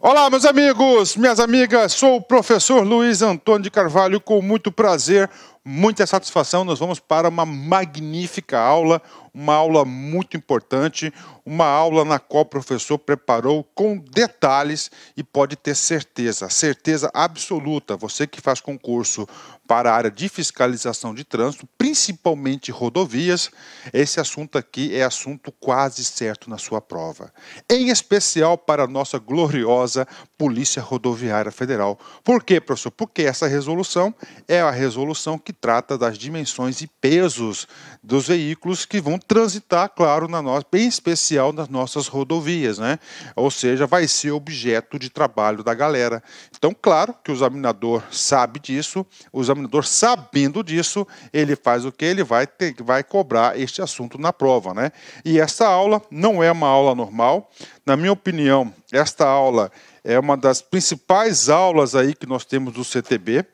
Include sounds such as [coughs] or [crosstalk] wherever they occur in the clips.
Olá, meus amigos, minhas amigas, sou o professor Luiz Antônio de Carvalho, com muito prazer muita satisfação. Nós vamos para uma magnífica aula, uma aula muito importante, uma aula na qual o professor preparou com detalhes e pode ter certeza, certeza absoluta. Você que faz concurso para a área de fiscalização de trânsito, principalmente rodovias, esse assunto aqui é assunto quase certo na sua prova. Em especial para a nossa gloriosa Polícia Rodoviária Federal. Por quê, professor? Porque essa resolução é a resolução que trata das dimensões e pesos dos veículos que vão transitar, claro, na nossa, bem especial nas nossas rodovias, né? Ou seja, vai ser objeto de trabalho da galera. Então, claro que o examinador sabe disso, o examinador sabendo disso, ele faz o que? Ele vai, ter, vai cobrar este assunto na prova, né? E essa aula não é uma aula normal. Na minha opinião, esta aula é uma das principais aulas aí que nós temos do CTB.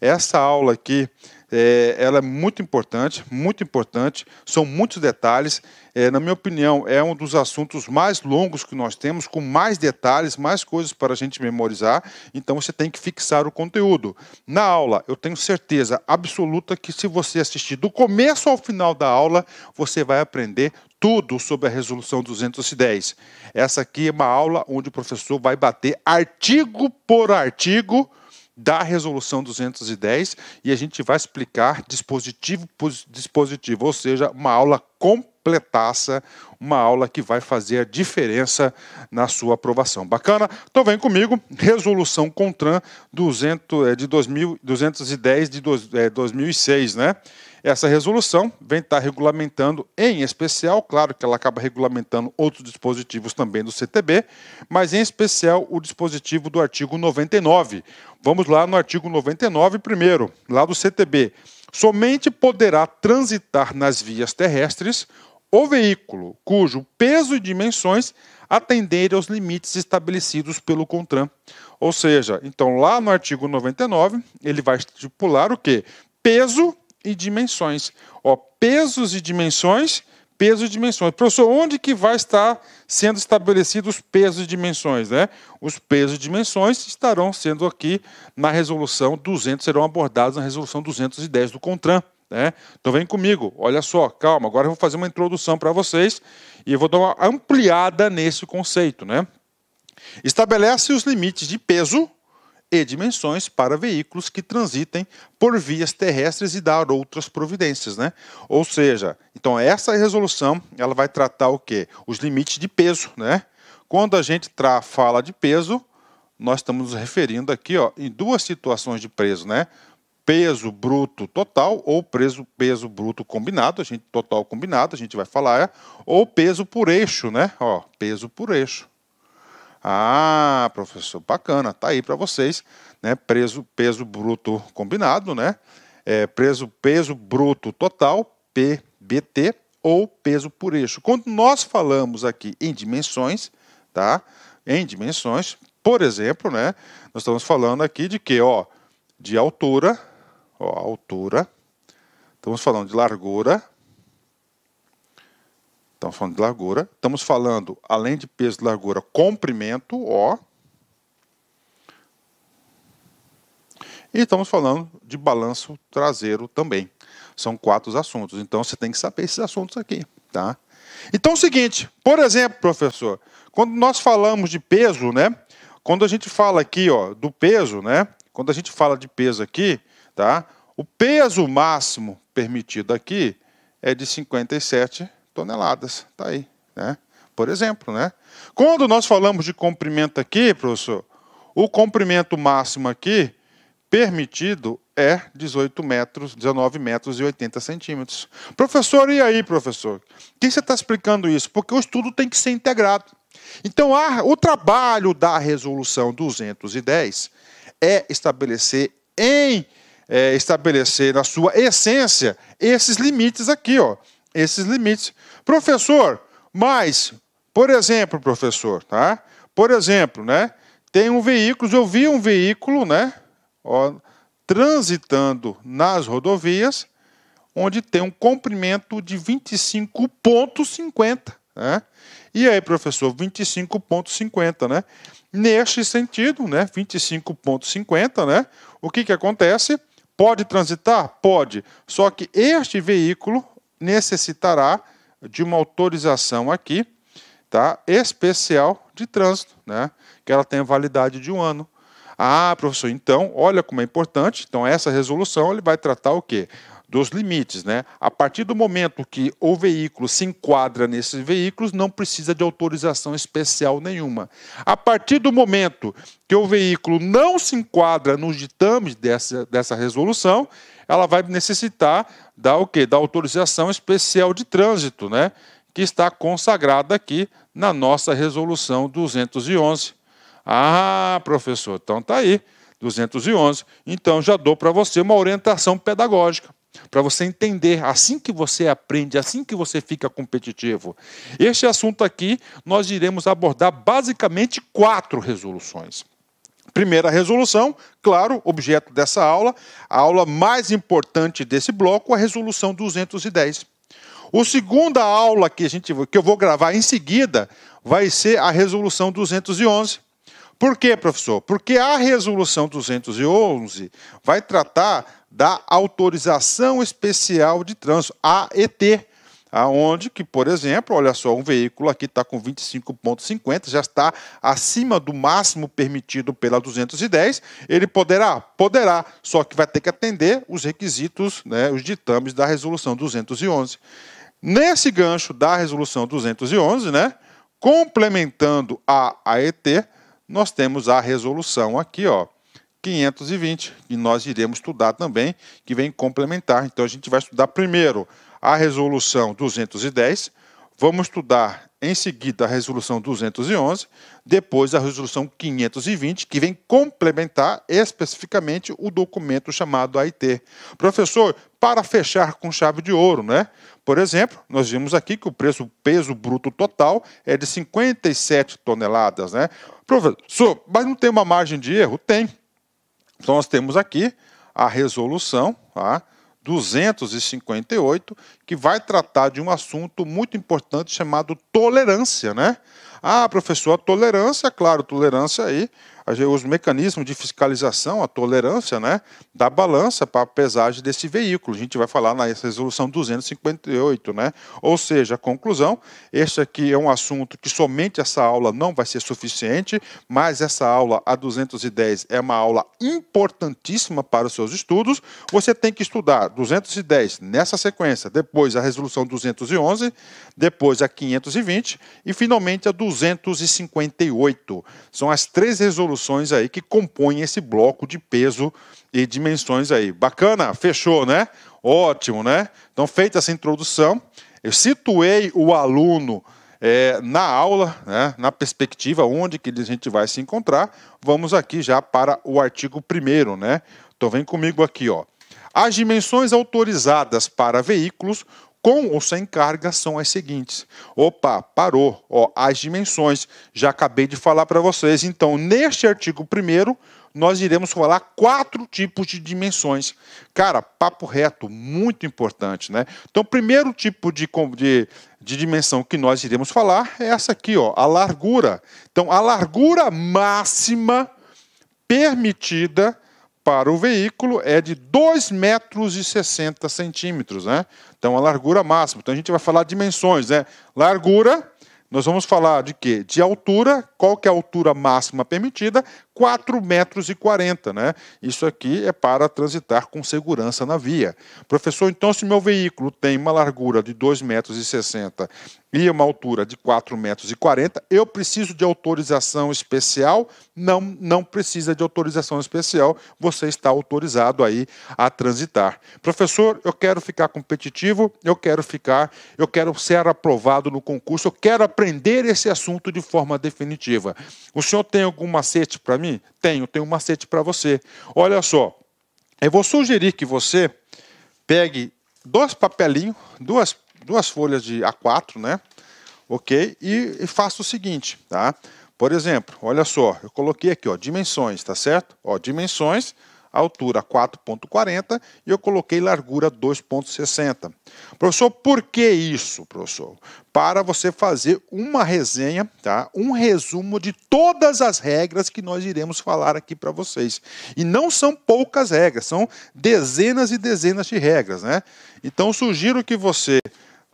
Essa aula aqui é, ela é muito importante, muito importante, são muitos detalhes. É, na minha opinião, é um dos assuntos mais longos que nós temos, com mais detalhes, mais coisas para a gente memorizar. Então você tem que fixar o conteúdo. Na aula, eu tenho certeza absoluta que se você assistir do começo ao final da aula, você vai aprender tudo sobre a resolução 210. Essa aqui é uma aula onde o professor vai bater artigo por artigo da resolução 210 e a gente vai explicar dispositivo por dispositivo, ou seja, uma aula completaça, uma aula que vai fazer a diferença na sua aprovação. Bacana? Então vem comigo, resolução CONTRAN 200, é, de 2000, 210 de é, 2006, né? Essa resolução vem estar tá regulamentando, em especial, claro que ela acaba regulamentando outros dispositivos também do CTB, mas em especial o dispositivo do artigo 99. Vamos lá no artigo 99 primeiro, lá do CTB. Somente poderá transitar nas vias terrestres o veículo cujo peso e dimensões atenderem aos limites estabelecidos pelo CONTRAN. Ou seja, então lá no artigo 99, ele vai estipular o quê? Peso e dimensões. Ó, pesos e dimensões, pesos e dimensões. Professor, onde que vai estar sendo estabelecidos os pesos e dimensões? Né? Os pesos e dimensões estarão sendo aqui na resolução 200, serão abordados na resolução 210 do CONTRAN. Né? Então vem comigo, olha só, calma, agora eu vou fazer uma introdução para vocês e eu vou dar uma ampliada nesse conceito. Né? Estabelece os limites de peso e dimensões para veículos que transitem por vias terrestres e dar outras providências, né? Ou seja, então essa resolução ela vai tratar o que? Os limites de peso, né? Quando a gente fala de peso, nós estamos nos referindo aqui, ó, em duas situações de peso, né? Peso bruto total ou peso, peso bruto combinado, a gente total combinado, a gente vai falar, é, ou peso por eixo, né? Ó, peso por eixo. Ah, professor, bacana, tá aí para vocês, né? Preso, peso bruto combinado, né? É, preso, peso bruto total, PBT, ou peso por eixo. Quando nós falamos aqui em dimensões, tá? Em dimensões, por exemplo, né? Nós estamos falando aqui de que, ó, de altura, ó, altura. Estamos falando de largura, Estamos falando de largura. Estamos falando, além de peso e largura, comprimento, O. E estamos falando de balanço traseiro também. São quatro assuntos. Então você tem que saber esses assuntos aqui, tá? Então é o seguinte, por exemplo, professor, quando nós falamos de peso, né? Quando a gente fala aqui, ó, do peso, né? Quando a gente fala de peso aqui, tá? O peso máximo permitido aqui é de 57 toneladas. Está aí, né? Por exemplo, né? Quando nós falamos de comprimento aqui, professor, o comprimento máximo aqui permitido é 18 metros, 19 metros e 80 centímetros. Professor, e aí, professor? Quem que você está explicando isso? Porque o estudo tem que ser integrado. Então, a, o trabalho da resolução 210 é estabelecer em é, estabelecer na sua essência esses limites aqui, ó esses limites. Professor, mas, por exemplo, professor, tá? Por exemplo, né? Tem um veículo, eu vi um veículo, né? Ó, transitando nas rodovias, onde tem um comprimento de 25,50. Né? E aí, professor, 25,50, né? Neste sentido, né? 25,50, né? O que, que acontece? Pode transitar? Pode. Só que este veículo, necessitará de uma autorização aqui, tá? Especial de trânsito, né? Que ela tem validade de um ano. Ah, professor, então, olha como é importante. Então, essa resolução ele vai tratar o quê? Dos limites, né? A partir do momento que o veículo se enquadra nesses veículos, não precisa de autorização especial nenhuma. A partir do momento que o veículo não se enquadra nos ditames dessa, dessa resolução, ela vai necessitar da o quê? Da autorização especial de trânsito, né? Que está consagrada aqui na nossa resolução 211. Ah, professor, então tá aí, 211. Então já dou para você uma orientação pedagógica para você entender, assim que você aprende, assim que você fica competitivo. Este assunto aqui nós iremos abordar basicamente quatro resoluções. Primeira resolução, claro, objeto dessa aula, a aula mais importante desse bloco, a resolução 210. O segunda aula que, a gente, que eu vou gravar em seguida vai ser a resolução 211. Por quê, professor? Porque a resolução 211 vai tratar da autorização especial de trânsito, AET aonde que, por exemplo, olha só, um veículo aqui está com 25,50, já está acima do máximo permitido pela 210, ele poderá, poderá, só que vai ter que atender os requisitos, né, os ditames da resolução 211. Nesse gancho da resolução 211, né, complementando a AET, nós temos a resolução aqui, ó, 520, que nós iremos estudar também, que vem complementar. Então a gente vai estudar primeiro a resolução 210, vamos estudar em seguida a resolução 211, depois a resolução 520, que vem complementar especificamente o documento chamado AIT. Professor, para fechar com chave de ouro, né? Por exemplo, nós vimos aqui que o preço peso bruto total é de 57 toneladas, né? Professor, mas não tem uma margem de erro? Tem. Então nós temos aqui a resolução, tá? 258, que vai tratar de um assunto muito importante chamado tolerância, né? Ah, professor, a tolerância, claro, tolerância aí os mecanismos de fiscalização, a tolerância né, da balança para a pesagem desse veículo. A gente vai falar na resolução 258. Né? Ou seja, a conclusão, este aqui é um assunto que somente essa aula não vai ser suficiente, mas essa aula, a 210, é uma aula importantíssima para os seus estudos. Você tem que estudar 210 nessa sequência, depois a resolução 211, depois a 520 e finalmente a 258. São as três resoluções discussões aí que compõem esse bloco de peso e dimensões aí. Bacana? Fechou, né? Ótimo, né? Então, feita essa introdução, eu situei o aluno é, na aula, né, na perspectiva onde que a gente vai se encontrar. Vamos aqui já para o artigo 1 né? Então, vem comigo aqui, ó. As dimensões autorizadas para veículos com ou sem carga são as seguintes. Opa, parou. Ó, as dimensões. Já acabei de falar para vocês. Então, neste artigo primeiro, nós iremos falar quatro tipos de dimensões. Cara, papo reto, muito importante, né? Então, o primeiro tipo de, de, de dimensão que nós iremos falar é essa aqui, ó, a largura. Então, a largura máxima permitida para o veículo é de 2,60 metros e 60 centímetros, né? Então, a largura máxima. Então, a gente vai falar dimensões, né? Largura, nós vamos falar de quê? De altura, qual que é a altura máxima permitida, 4 metros e 40, né? Isso aqui é para transitar com segurança na via. Professor, então se meu veículo tem uma largura de 2 metros e 60 e uma altura de 4 metros e 40, eu preciso de autorização especial? Não, não precisa de autorização especial, você está autorizado aí a transitar. Professor, eu quero ficar competitivo, eu quero ficar, eu quero ser aprovado no concurso, eu quero aprender esse assunto de forma definitiva. O senhor tem algum macete para mim? Tenho, tenho um macete para você. Olha só, eu vou sugerir que você pegue dois papelinhos, duas, duas folhas de A4, né? Ok? E, e faça o seguinte, tá? Por exemplo, olha só, eu coloquei aqui, ó, dimensões, tá certo? Ó, dimensões, altura 4,40 e eu coloquei largura 2,60. Professor, por que isso, professor? Para você fazer uma resenha, tá? um resumo de todas as regras que nós iremos falar aqui para vocês. E não são poucas regras, são dezenas e dezenas de regras. Né? Então, sugiro que você,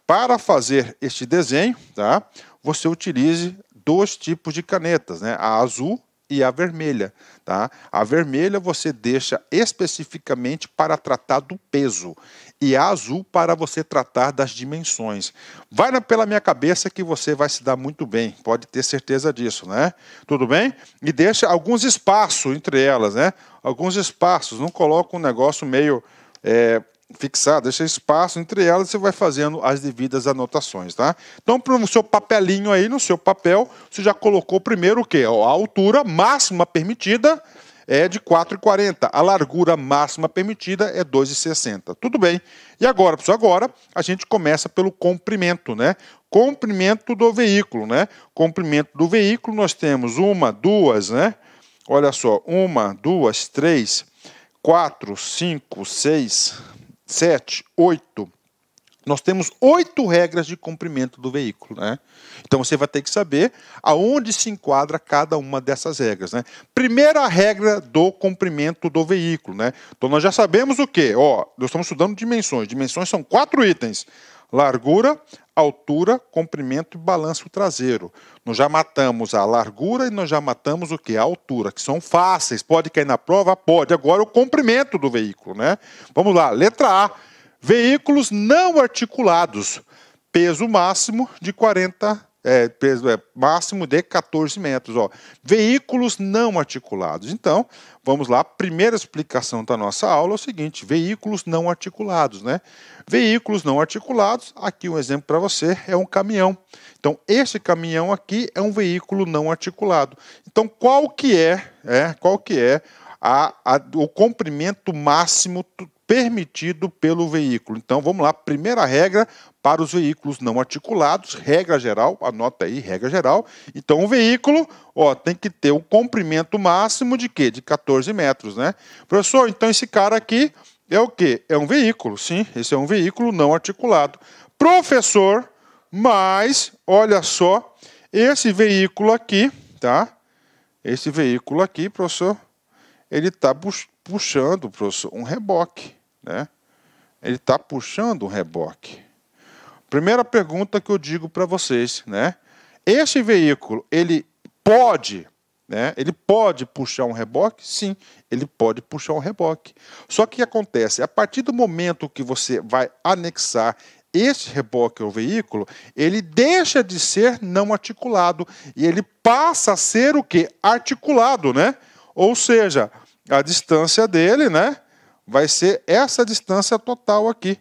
para fazer este desenho, tá? você utilize dois tipos de canetas, né? a azul e a vermelha. Tá? A vermelha você deixa especificamente para tratar do peso e a azul para você tratar das dimensões. Vai na, pela minha cabeça que você vai se dar muito bem, pode ter certeza disso, né? Tudo bem? E deixa alguns espaços entre elas, né? Alguns espaços, não coloca um negócio meio é, fixar, deixa espaço entre elas, você vai fazendo as devidas anotações, tá? Então, no seu papelinho aí, no seu papel, você já colocou primeiro o quê? A altura máxima permitida é de 4,40. A largura máxima permitida é 2,60. Tudo bem. E agora, pessoal, agora a gente começa pelo comprimento, né? Comprimento do veículo, né? Comprimento do veículo, nós temos uma, duas, né? Olha só, uma, duas, três, quatro, cinco, seis, 7, 8. Nós temos oito regras de comprimento do veículo. Né? Então você vai ter que saber aonde se enquadra cada uma dessas regras. Né? Primeira regra do comprimento do veículo. Né? Então nós já sabemos o quê? Ó, nós estamos estudando dimensões. Dimensões são quatro itens largura, altura, comprimento e balanço traseiro. Nós já matamos a largura e nós já matamos o que? A altura, que são fáceis. Pode cair na prova? Pode. Agora o comprimento do veículo, né? Vamos lá, letra A. Veículos não articulados. Peso máximo de 40 é, peso é máximo de 14 metros. Ó. Veículos não articulados. Então, vamos lá, primeira explicação da nossa aula é o seguinte: veículos não articulados, né? Veículos não articulados, aqui um exemplo para você é um caminhão. Então, esse caminhão aqui é um veículo não articulado. Então, qual que é, é qual que é a, a, o comprimento máximo permitido pelo veículo. Então vamos lá, primeira regra para os veículos não articulados, regra geral, anota aí, regra geral. Então o veículo ó, tem que ter um comprimento máximo de quê? De 14 metros, né? Professor, então esse cara aqui é o quê? É um veículo, sim, esse é um veículo não articulado. Professor, mas, olha só, esse veículo aqui, tá? Esse veículo aqui, professor, ele está puxando, professor, um reboque, né? Ele está puxando um reboque. Primeira pergunta que eu digo para vocês, né? Este veículo, ele pode, né? Ele pode puxar um reboque? Sim, ele pode puxar um reboque. Só que o que acontece? A partir do momento que você vai anexar esse reboque ao veículo, ele deixa de ser não articulado e ele passa a ser o que? Articulado, né? Ou seja, a distância dele, né? Vai ser essa distância total aqui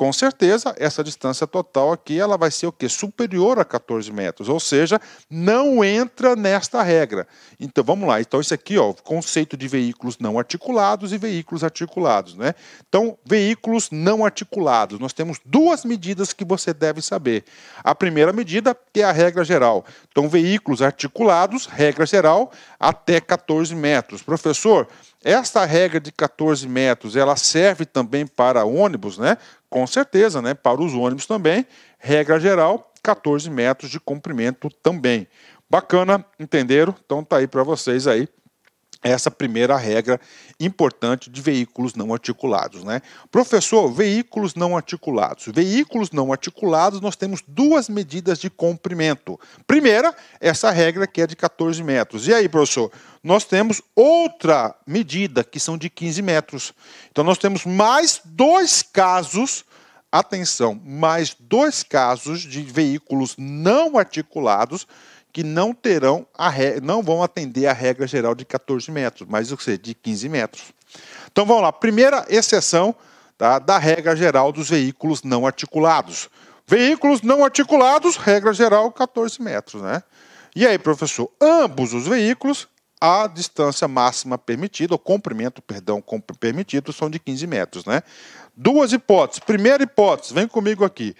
com certeza essa distância total aqui ela vai ser o que superior a 14 metros, ou seja, não entra nesta regra. Então vamos lá. Então isso aqui, ó, conceito de veículos não articulados e veículos articulados, né? Então veículos não articulados, nós temos duas medidas que você deve saber. A primeira medida é a regra geral. Então veículos articulados, regra geral, até 14 metros. Professor, esta regra de 14 metros, ela serve também para ônibus, né? Com certeza, né? Para os ônibus também, regra geral, 14 metros de comprimento também. Bacana, entenderam? Então tá aí para vocês aí essa é primeira regra importante de veículos não articulados. Né? Professor, veículos não articulados. Veículos não articulados, nós temos duas medidas de comprimento. Primeira, essa regra que é de 14 metros. E aí, professor, nós temos outra medida que são de 15 metros. Então, nós temos mais dois casos. Atenção, mais dois casos de veículos não articulados que não terão a não vão atender a regra geral de 14 metros, mas o que de 15 metros. Então vamos lá, primeira exceção tá, da regra geral dos veículos não articulados. Veículos não articulados, regra geral 14 metros, né? E aí, professor, ambos os veículos, a distância máxima permitida, o comprimento, perdão, permitido, são de 15 metros, né? Duas hipóteses. Primeira hipótese, vem comigo aqui.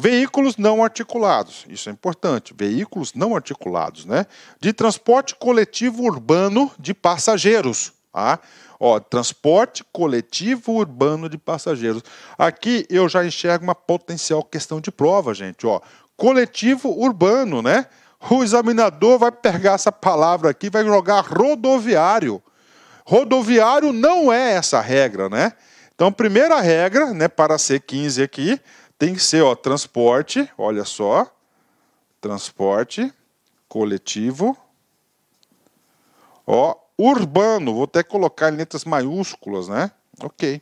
Veículos não articulados, isso é importante, veículos não articulados, né? De transporte coletivo urbano de passageiros, tá? Ó, transporte coletivo urbano de passageiros. Aqui eu já enxergo uma potencial questão de prova, gente, ó. Coletivo urbano, né? O examinador vai pegar essa palavra aqui, vai jogar rodoviário. Rodoviário não é essa regra, né? Então, primeira regra, né, para ser 15 aqui, tem que ser, ó, transporte, olha só, transporte coletivo, ó, urbano, vou até colocar em letras maiúsculas, né? Ok.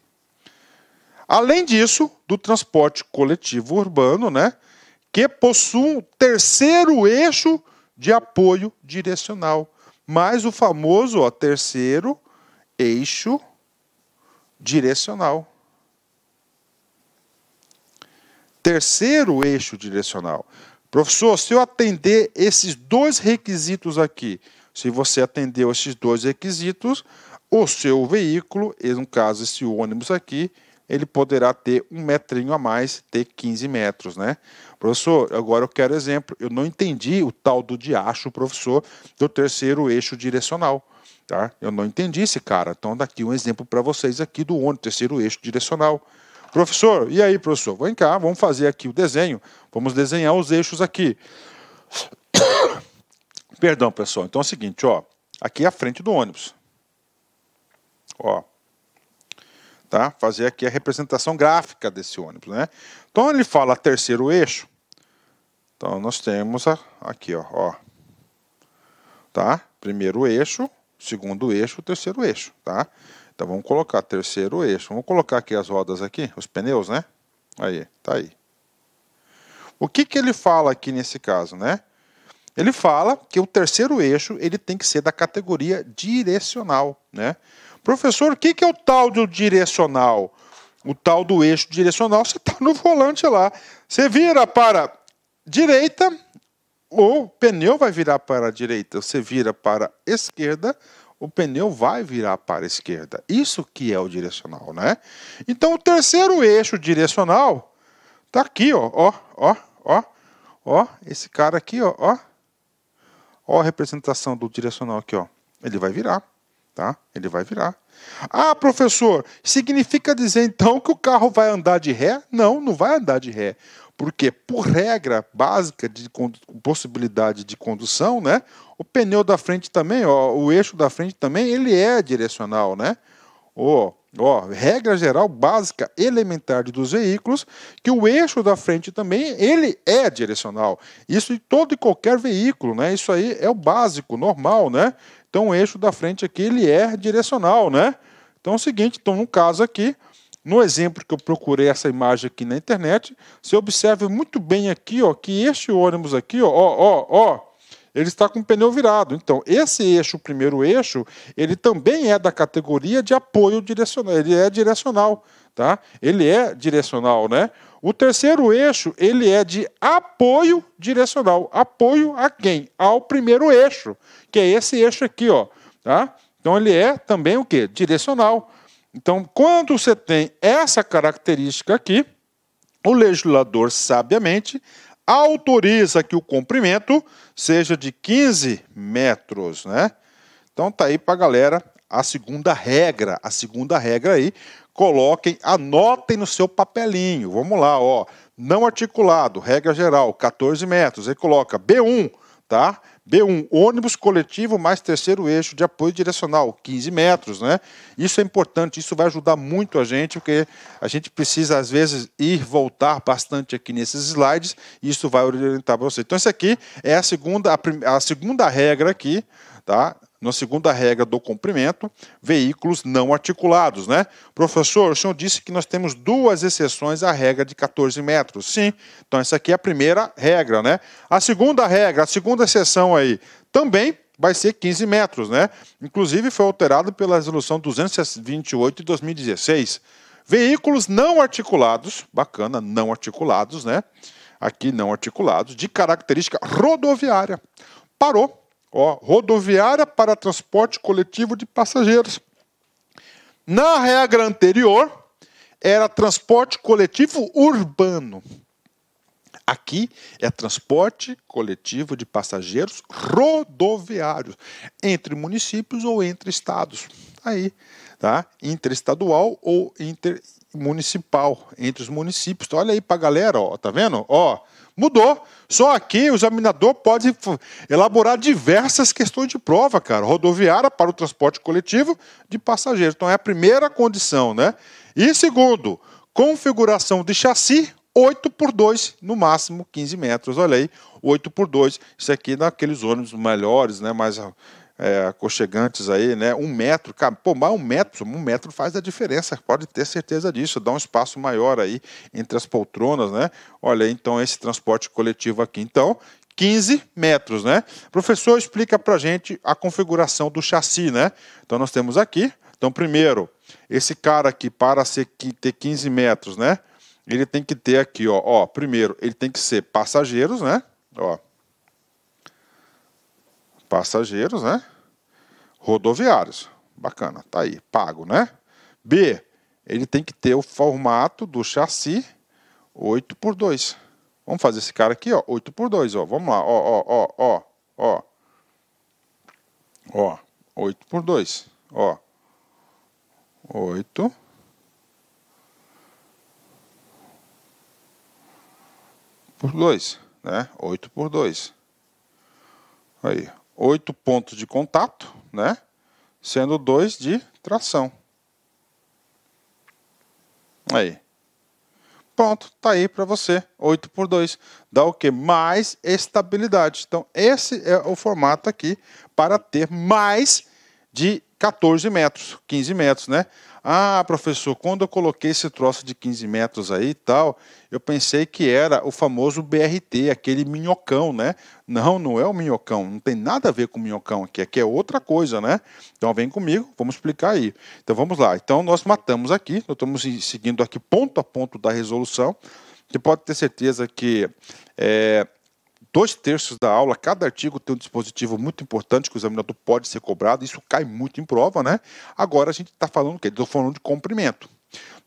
Além disso, do transporte coletivo urbano, né? Que possui um terceiro eixo de apoio direcional, mais o famoso ó, terceiro eixo direcional. Terceiro eixo direcional. Professor, se eu atender esses dois requisitos aqui, se você atendeu esses dois requisitos, o seu veículo, no caso esse ônibus aqui, ele poderá ter um metrinho a mais, ter 15 metros, né? Professor, agora eu quero exemplo. Eu não entendi o tal do diacho, professor, do terceiro eixo direcional. Tá? Eu não entendi esse cara. Então, daqui um exemplo para vocês aqui do ônibus, terceiro eixo direcional. Professor, e aí, professor? Vem cá, vamos fazer aqui o desenho. Vamos desenhar os eixos aqui. [coughs] Perdão, pessoal. Então é o seguinte, ó. Aqui é a frente do ônibus. Ó. Tá? Fazer aqui a representação gráfica desse ônibus, né? Então ele fala terceiro eixo. Então nós temos a, aqui, ó, ó. Tá? Primeiro eixo, segundo eixo, terceiro eixo, tá? Então vamos colocar terceiro eixo. Vamos colocar aqui as rodas aqui, os pneus, né? Aí, tá aí. O que, que ele fala aqui nesse caso, né? Ele fala que o terceiro eixo ele tem que ser da categoria direcional, né? Professor, o que, que é o tal do direcional? O tal do eixo direcional, você está no volante lá. Você vira para direita, o pneu vai virar para a direita. Você vira para a esquerda, o pneu vai virar para a esquerda. Isso que é o direcional, né? Então o terceiro eixo direcional tá aqui, ó, ó, ó, ó, ó, esse cara aqui, ó, ó. Ó a representação do direcional aqui, ó. Ele vai virar, tá? Ele vai virar. Ah, professor, significa dizer então que o carro vai andar de ré? Não, não vai andar de ré. Porque, por regra básica de possibilidade de condução, né, o pneu da frente também, ó, o eixo da frente também, ele é direcional, né? Ó, ó, regra geral básica elementar dos veículos, que o eixo da frente também, ele é direcional. Isso em todo e qualquer veículo, né? Isso aí é o básico, normal, né? Então o eixo da frente aqui, ele é direcional, né? Então é o seguinte, então no caso aqui, no exemplo que eu procurei essa imagem aqui na internet, você observa muito bem aqui, ó, que este ônibus aqui, ó, ó, ó, ele está com o pneu virado. Então, esse eixo, o primeiro eixo, ele também é da categoria de apoio direcional, ele é direcional, tá? Ele é direcional, né? O terceiro eixo, ele é de apoio direcional. Apoio a quem? Ao primeiro eixo, que é esse eixo aqui, ó, tá? Então ele é também o que? Direcional. Então, quando você tem essa característica aqui, o legislador sabiamente autoriza que o comprimento seja de 15 metros, né? Então tá aí para galera a segunda regra, a segunda regra aí, coloquem, anotem no seu papelinho. Vamos lá, ó, não articulado, regra geral, 14 metros. Aí coloca B1, tá? B1, ônibus coletivo mais terceiro eixo de apoio direcional, 15 metros, né? Isso é importante, isso vai ajudar muito a gente, porque a gente precisa, às vezes, ir voltar bastante aqui nesses slides, e isso vai orientar para você. Então, isso aqui é a segunda, a, a segunda regra aqui, tá? na segunda regra do comprimento, veículos não articulados, né? Professor, o senhor disse que nós temos duas exceções à regra de 14 metros. Sim, então essa aqui é a primeira regra, né? A segunda regra, a segunda exceção aí, também vai ser 15 metros, né? Inclusive foi alterado pela resolução 228 de 2016. Veículos não articulados, bacana, não articulados, né? Aqui não articulados, de característica rodoviária. Parou, Ó, rodoviária para transporte coletivo de passageiros. Na regra anterior, era transporte coletivo urbano. Aqui é transporte coletivo de passageiros rodoviários entre municípios ou entre estados. Aí, tá? Interestadual ou intermunicipal, entre os municípios. Então, olha aí pra galera, ó, tá vendo? Ó, Mudou. Só que o examinador pode elaborar diversas questões de prova, cara, rodoviária para o transporte coletivo de passageiros. Então é a primeira condição, né? E segundo, configuração de chassi 8 por 2, no máximo 15 metros. Olha aí, 8 por 2. Isso aqui naqueles ônibus melhores, né? Mais é, aconchegantes aí, né? Um metro, cara, pô, mais um metro, um metro faz a diferença, pode ter certeza disso, dá um espaço maior aí entre as poltronas, né? Olha, então esse transporte coletivo aqui, então, 15 metros, né? Professor, explica pra gente a configuração do chassi, né? Então nós temos aqui, então primeiro, esse cara aqui para ser, ter 15 metros, né? Ele tem que ter aqui, ó, ó, primeiro, ele tem que ser passageiros, né? Ó, Passageiros, né? Rodoviários. Bacana, tá aí, pago, né? B, ele tem que ter o formato do chassi 8 por 2. Vamos fazer esse cara aqui, ó, 8 por 2, ó. Vamos lá, ó, ó, ó, ó, ó. Ó, 8 por 2, ó. 8 por 2, né? 8 por 2. Aí, oito pontos de contato, né? sendo dois de tração. Aí. Pronto, tá aí para você, 8 por 2. Dá o que? Mais estabilidade. Então, esse é o formato aqui para ter mais de 14 metros, 15 metros, né? Ah, professor, quando eu coloquei esse troço de 15 metros aí e tal, eu pensei que era o famoso BRT, aquele minhocão, né? Não, não é o minhocão, não tem nada a ver com o minhocão aqui, aqui é outra coisa, né? Então vem comigo, vamos explicar aí. Então vamos lá. Então nós matamos aqui, nós estamos seguindo aqui ponto a ponto da resolução. Você pode ter certeza que é, dois terços da aula, cada artigo tem um dispositivo muito importante que o examinador pode ser cobrado, isso cai muito em prova, né? Agora a gente está falando o quê? Estou falando de comprimento.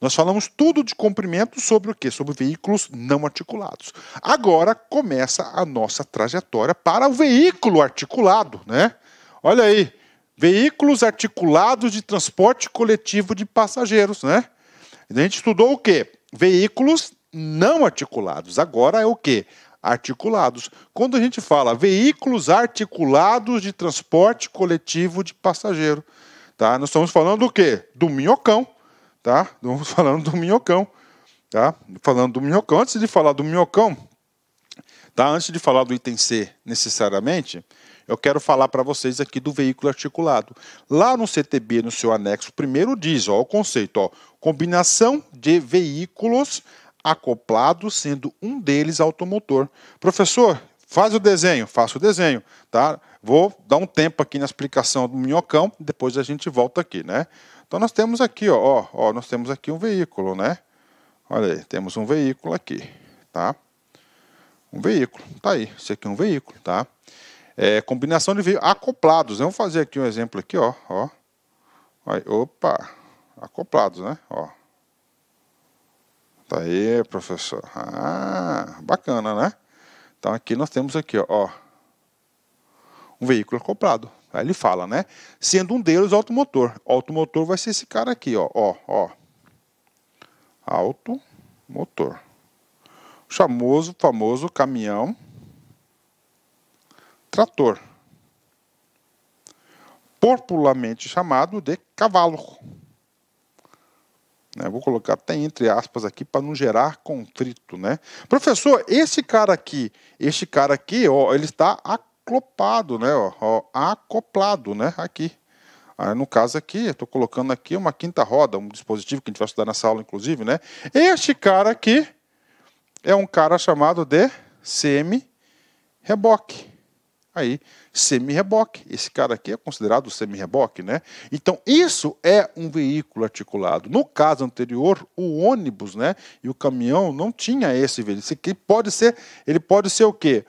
Nós falamos tudo de comprimento sobre o quê? Sobre veículos não articulados. Agora começa a nossa trajetória para o veículo articulado, né? Olha aí, veículos articulados de transporte coletivo de passageiros, né? A gente estudou o quê? Veículos não articulados. Agora é o quê? articulados. Quando a gente fala veículos articulados de transporte coletivo de passageiro, tá? Nós estamos falando do quê? Do minhocão, tá? Estamos [laughs] falando do minhocão, tá? Falando do minhocão. Antes de falar do minhocão, tá? Antes de falar do item C, necessariamente, eu quero falar para vocês aqui do veículo articulado. Lá no CTB, no seu anexo primeiro diz, ó, o conceito, ó, combinação de veículos acoplado, sendo um deles automotor. Professor, faz o desenho, faço o desenho, tá? Vou dar um tempo aqui na explicação do minhocão, depois a gente volta aqui, né? Então nós temos aqui, ó, ó, nós temos aqui um veículo, né? Olha aí, temos um veículo aqui, tá? Um veículo, tá aí, esse aqui é um veículo, tá? É, combinação de veículos acoplados, né? vamos fazer aqui um exemplo aqui, ó, ó. Aí, opa, acoplados, né? Ó, Tá aí, professor. Ah, bacana, né? Então aqui nós temos aqui, ó, um veículo acoplado. Aí ele fala, né? Sendo um deles automotor. Automotor vai ser esse cara aqui, ó, ó, ó. Automotor. O famoso, famoso caminhão trator. Popularmente chamado de cavalo. Né? Vou colocar até entre aspas aqui para não gerar conflito. Né? Professor, esse cara aqui, este cara aqui, ó, ele está acoplado, né? Ó, ó, acoplado, né? Aqui. Ah, no caso aqui, estou colocando aqui uma quinta roda, um dispositivo que a gente vai estudar nessa aula, inclusive, né? Este cara aqui é um cara chamado de semi-reboque. Aí, semi-reboque. Esse cara aqui é considerado semi-reboque, né? Então, isso é um veículo articulado. No caso anterior, o ônibus, né, e o caminhão não tinha esse veículo. Esse aqui pode ser, ele pode ser o quê?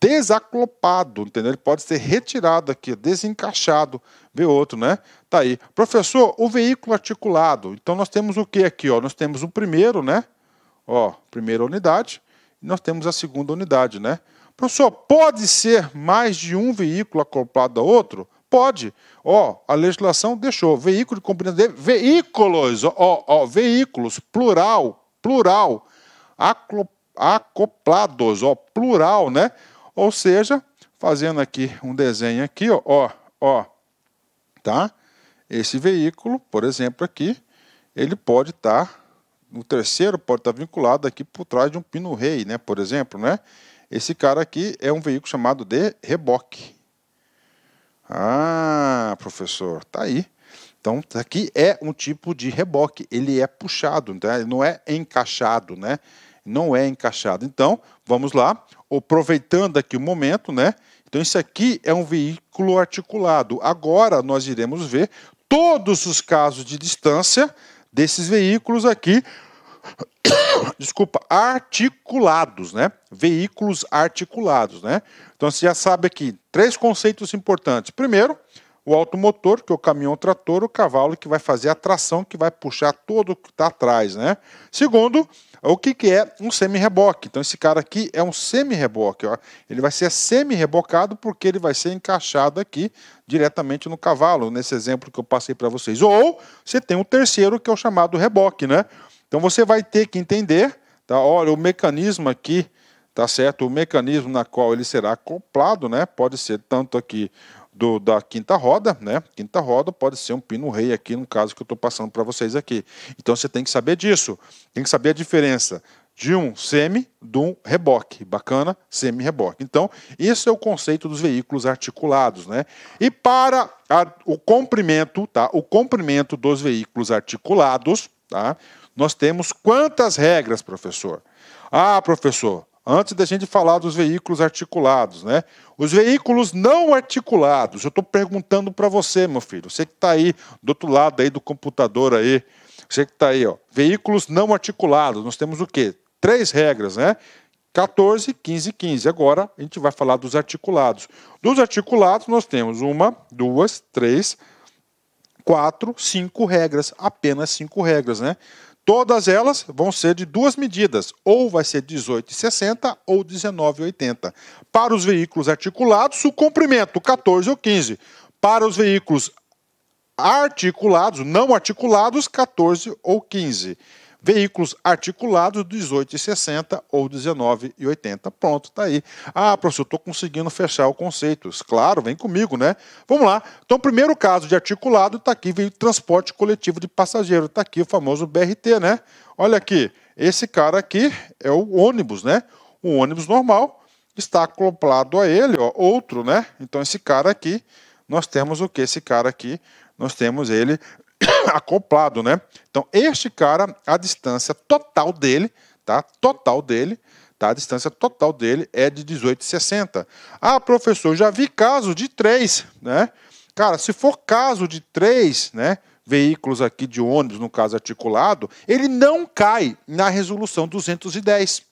Desaclopado, entendeu? Ele pode ser retirado aqui, desencaixado. Vê outro, né? Tá aí. Professor, o veículo articulado. Então, nós temos o que aqui, ó? Nós temos o primeiro, né? Ó, primeira unidade. E nós temos a segunda unidade, né? Professor, pode ser mais de um veículo acoplado a outro? Pode. Ó, a legislação deixou veículo de combinação de veículos, ó, ó, veículos, plural, plural, aclo, acoplados, ó, plural, né? Ou seja, fazendo aqui um desenho aqui, ó, ó, ó, tá? Esse veículo, por exemplo, aqui, ele pode estar, tá, o terceiro pode estar tá vinculado aqui por trás de um pino rei, né? Por exemplo, né? Esse cara aqui é um veículo chamado de reboque. Ah, professor, tá aí. Então, aqui é um tipo de reboque, ele é puxado, então, ele não é encaixado, né? Não é encaixado. Então, vamos lá, aproveitando aqui o momento, né? Então, isso aqui é um veículo articulado. Agora, nós iremos ver todos os casos de distância desses veículos aqui [coughs] desculpa, articulados, né? Veículos articulados, né? Então você já sabe aqui três conceitos importantes. Primeiro, o automotor, que é o caminhão o trator, o cavalo que vai fazer a tração, que vai puxar todo o que está atrás, né? Segundo, o que, que é um semi-reboque. Então esse cara aqui é um semi-reboque, ó. Ele vai ser semi-rebocado porque ele vai ser encaixado aqui diretamente no cavalo, nesse exemplo que eu passei para vocês. Ou você tem um terceiro, que é o chamado reboque, né? Então você vai ter que entender, tá? Olha, o mecanismo aqui, tá certo? O mecanismo na qual ele será acoplado, né? Pode ser tanto aqui do, da quinta roda, né? Quinta roda pode ser um pino rei aqui, no caso que eu estou passando para vocês aqui. Então você tem que saber disso, tem que saber a diferença de um semi, de um reboque. Bacana? Semi-reboque. Então, esse é o conceito dos veículos articulados, né? E para a, o comprimento, tá? O comprimento dos veículos articulados, tá? Nós temos quantas regras, professor? Ah, professor, antes da gente falar dos veículos articulados, né? Os veículos não articulados, eu estou perguntando para você, meu filho, você que está aí do outro lado aí do computador aí, você que está aí, ó, veículos não articulados, nós temos o quê? Três regras, né? 14, 15 e 15. Agora a gente vai falar dos articulados. Dos articulados, nós temos uma, duas, três, quatro, cinco regras, apenas cinco regras, né? Todas elas vão ser de duas medidas, ou vai ser 18,60 ou 19,80. Para os veículos articulados, o comprimento 14 ou 15. Para os veículos articulados, não articulados, 14 ou 15. Veículos articulados, 18,60 ou 19,80. Pronto, tá aí. Ah, professor, estou conseguindo fechar o conceito. Claro, vem comigo, né? Vamos lá. Então, primeiro caso de articulado, está aqui, veio transporte coletivo de passageiro. Está aqui o famoso BRT, né? Olha aqui, esse cara aqui é o ônibus, né? O ônibus normal está acoplado a ele, ó, outro, né? Então, esse cara aqui, nós temos o que? Esse cara aqui, nós temos ele [coughs] acoplado, né? Então, este cara, a distância total dele, tá? Total dele, tá? A distância total dele é de 18,60. Ah, professor, já vi caso de três, né? Cara, se for caso de três, né? Veículos aqui de ônibus, no caso articulado, ele não cai na resolução 210.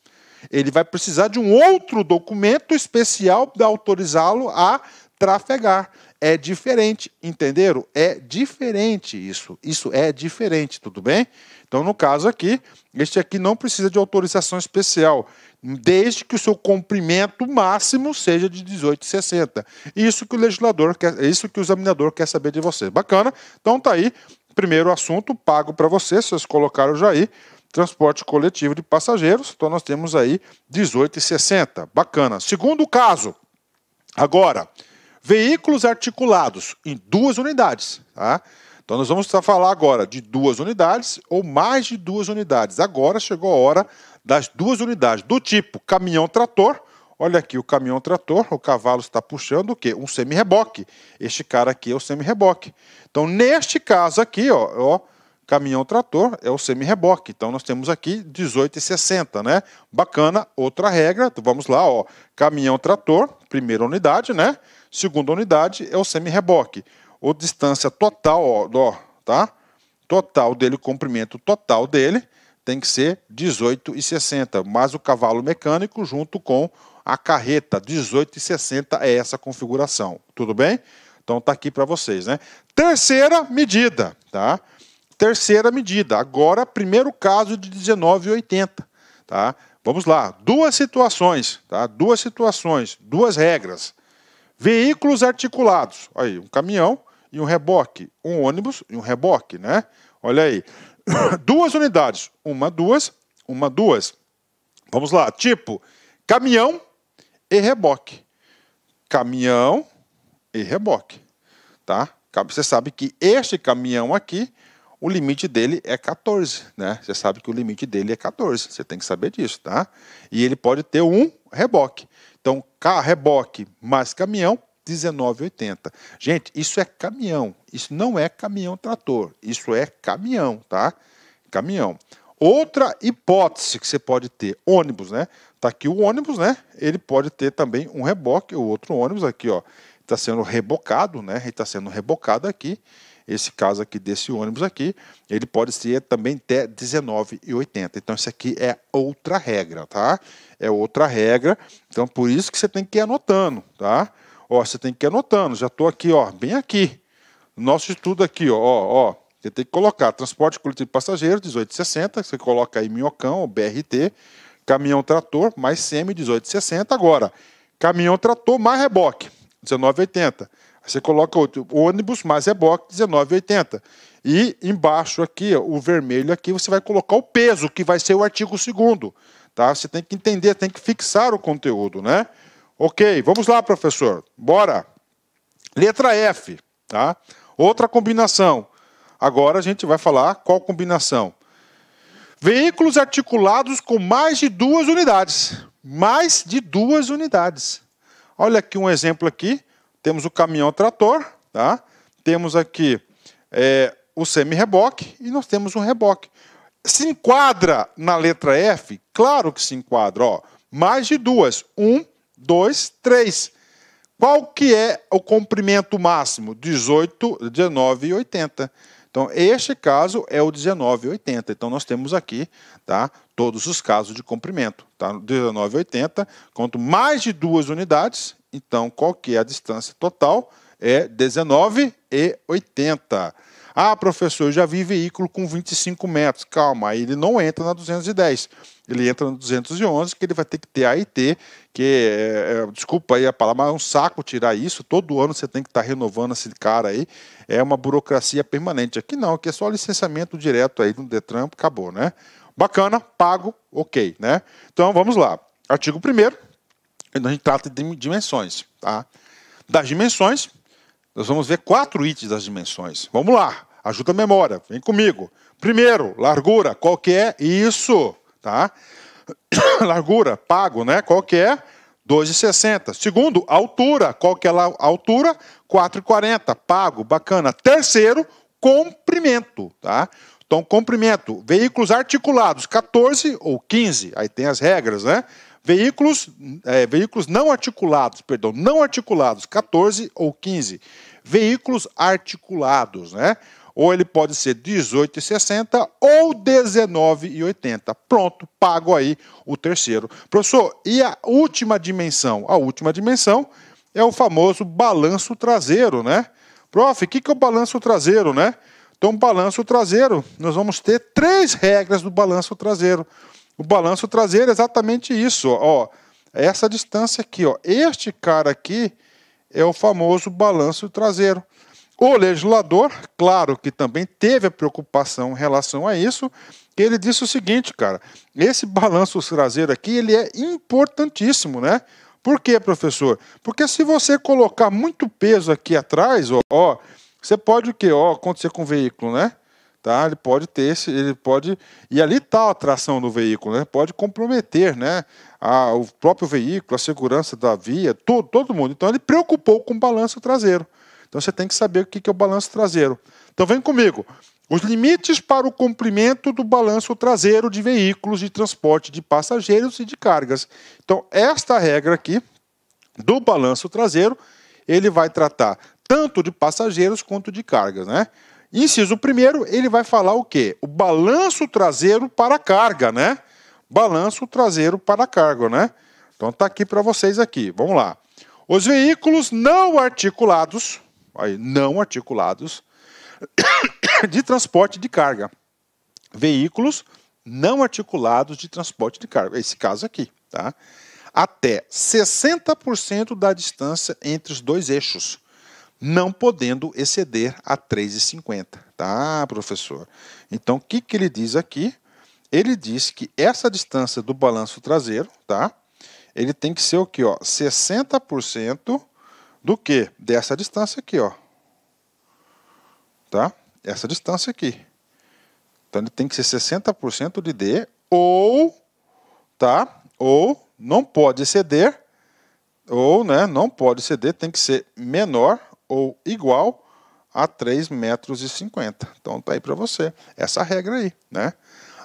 Ele vai precisar de um outro documento especial para autorizá-lo a trafegar é diferente, entenderam? É diferente isso. Isso é diferente, tudo bem? Então, no caso aqui, este aqui não precisa de autorização especial, desde que o seu comprimento máximo seja de 18,60. Isso que o legislador quer, isso que o examinador quer saber de você. Bacana? Então tá aí, primeiro assunto pago para você, vocês colocaram já aí transporte coletivo de passageiros. Então nós temos aí 18,60. Bacana. Segundo caso, agora, Veículos articulados em duas unidades, tá? Então nós vamos falar agora de duas unidades ou mais de duas unidades. Agora chegou a hora das duas unidades do tipo caminhão-trator. Olha aqui o caminhão-trator, o cavalo está puxando o quê? Um semi-reboque. Este cara aqui é o semi-reboque. Então neste caso aqui, ó, ó caminhão-trator é o semi-reboque. Então nós temos aqui 18,60, né? Bacana, outra regra. Então, vamos lá, ó, caminhão-trator, primeira unidade, né? Segunda unidade é o semi-reboque, ou distância total, ó, ó, tá? Total dele, o comprimento total dele tem que ser 18,60, mais o cavalo mecânico junto com a carreta, 18,60 é essa configuração. Tudo bem? Então tá aqui para vocês, né? Terceira medida, tá? Terceira medida. Agora, primeiro caso de 19,80, tá? Vamos lá. Duas situações, tá? Duas situações, duas regras. Veículos articulados. Aí, um caminhão e um reboque. Um ônibus e um reboque, né? Olha aí. [coughs] duas unidades. Uma, duas. Uma, duas. Vamos lá. Tipo, caminhão e reboque. Caminhão e reboque. Tá? Você sabe que este caminhão aqui, o limite dele é 14, né? Você sabe que o limite dele é 14. Você tem que saber disso, tá? E ele pode ter um reboque. Então, carro, reboque mais caminhão, 19,80. Gente, isso é caminhão. Isso não é caminhão trator. Isso é caminhão, tá? Caminhão. Outra hipótese que você pode ter, ônibus, né? Tá aqui o ônibus, né? Ele pode ter também um reboque, o outro ônibus aqui, ó, está sendo rebocado, né? Ele está sendo rebocado aqui esse caso aqui desse ônibus aqui, ele pode ser também até 19,80. Então isso aqui é outra regra, tá? É outra regra. Então por isso que você tem que ir anotando, tá? Ó, você tem que ir anotando. Já estou aqui, ó, bem aqui. Nosso estudo aqui, ó, ó, Você tem que colocar transporte coletivo de passageiro 18,60. Você coloca aí minhocão, ou BRT, caminhão trator mais semi 18,60 agora. Caminhão trator mais reboque 19,80. Você coloca outro ônibus mais é box 19,80. E embaixo aqui, o vermelho aqui, você vai colocar o peso, que vai ser o artigo 2 tá? Você tem que entender, tem que fixar o conteúdo, né? OK, vamos lá, professor. Bora. Letra F, tá? Outra combinação. Agora a gente vai falar qual combinação. Veículos articulados com mais de duas unidades. Mais de duas unidades. Olha aqui um exemplo aqui temos o caminhão-trator, tá? temos aqui é, o semi-reboque e nós temos um reboque. Se enquadra na letra F? Claro que se enquadra. Ó. Mais de duas. Um, dois, três. Qual que é o comprimento máximo? 18, 19 e 80. Então, este caso é o 1980. Então, nós temos aqui tá, todos os casos de comprimento. Tá? 1980, quanto mais de duas unidades, então, qual que é a distância total? É 19 e 80. Ah, professor, eu já vi veículo com 25 metros. Calma, aí ele não entra na 210. Ele entra na 211, que ele vai ter que ter AIT, que é, é, desculpa aí a palavra, mas é um saco tirar isso. Todo ano você tem que estar tá renovando esse cara aí. É uma burocracia permanente. Aqui não, aqui é só licenciamento direto aí no Detran, acabou, né? Bacana, pago, ok, né? Então vamos lá. Artigo 1 então a gente trata de dimensões. Tá? Das dimensões, nós vamos ver quatro itens das dimensões. Vamos lá, ajuda a memória, vem comigo. Primeiro, largura, qual que é? Isso, tá? [coughs] largura, pago, né? Qual que é? 2,60. Segundo, altura, qual que é a altura? 4,40, pago, bacana. Terceiro, comprimento, tá? Então, comprimento, veículos articulados, 14 ou 15, aí tem as regras, né? Veículos, é, veículos não articulados, perdão, não articulados, 14 ou 15. Veículos articulados, né? Ou ele pode ser 18,60 ou 19,80. Pronto, pago aí o terceiro. Professor, e a última dimensão? A última dimensão é o famoso balanço traseiro, né? Prof, o que, que é o balanço traseiro, né? Então, balanço traseiro, nós vamos ter três regras do balanço traseiro. O balanço traseiro é exatamente isso, ó, essa distância aqui, ó. Este cara aqui é o famoso balanço traseiro. O legislador, claro que também teve a preocupação em relação a isso, ele disse o seguinte, cara, esse balanço traseiro aqui, ele é importantíssimo, né? Por quê, professor? Porque se você colocar muito peso aqui atrás, ó, ó você pode o quê? Ó, acontecer com o veículo, né? tá? Ele pode ter esse, ele pode e ali está a tração do veículo, né? Pode comprometer, né? A, o próprio veículo, a segurança da via, todo, todo mundo. Então ele preocupou com o balanço traseiro. Então você tem que saber o que, que é o balanço traseiro. Então vem comigo. Os limites para o cumprimento do balanço traseiro de veículos de transporte de passageiros e de cargas. Então, esta regra aqui do balanço traseiro, ele vai tratar tanto de passageiros quanto de cargas, né? Inciso primeiro, ele vai falar o quê? O balanço traseiro para carga, né? Balanço traseiro para carga, né? Então tá aqui para vocês aqui. Vamos lá. Os veículos não articulados, aí, não articulados, [coughs] de transporte de carga. Veículos não articulados de transporte de carga. Esse caso aqui, tá? Até 60% da distância entre os dois eixos não podendo exceder a 3,50. Tá, professor? Então, o que, que ele diz aqui? Ele diz que essa distância do balanço traseiro, tá? Ele tem que ser o que, ó? 60% do que? Dessa distância aqui, ó. Tá? Essa distância aqui. Então, ele tem que ser 60% de D ou, tá? Ou não pode exceder ou né, não pode ceder, tem que ser menor ou igual a 3,50 metros. Então tá aí para você, essa regra aí, né?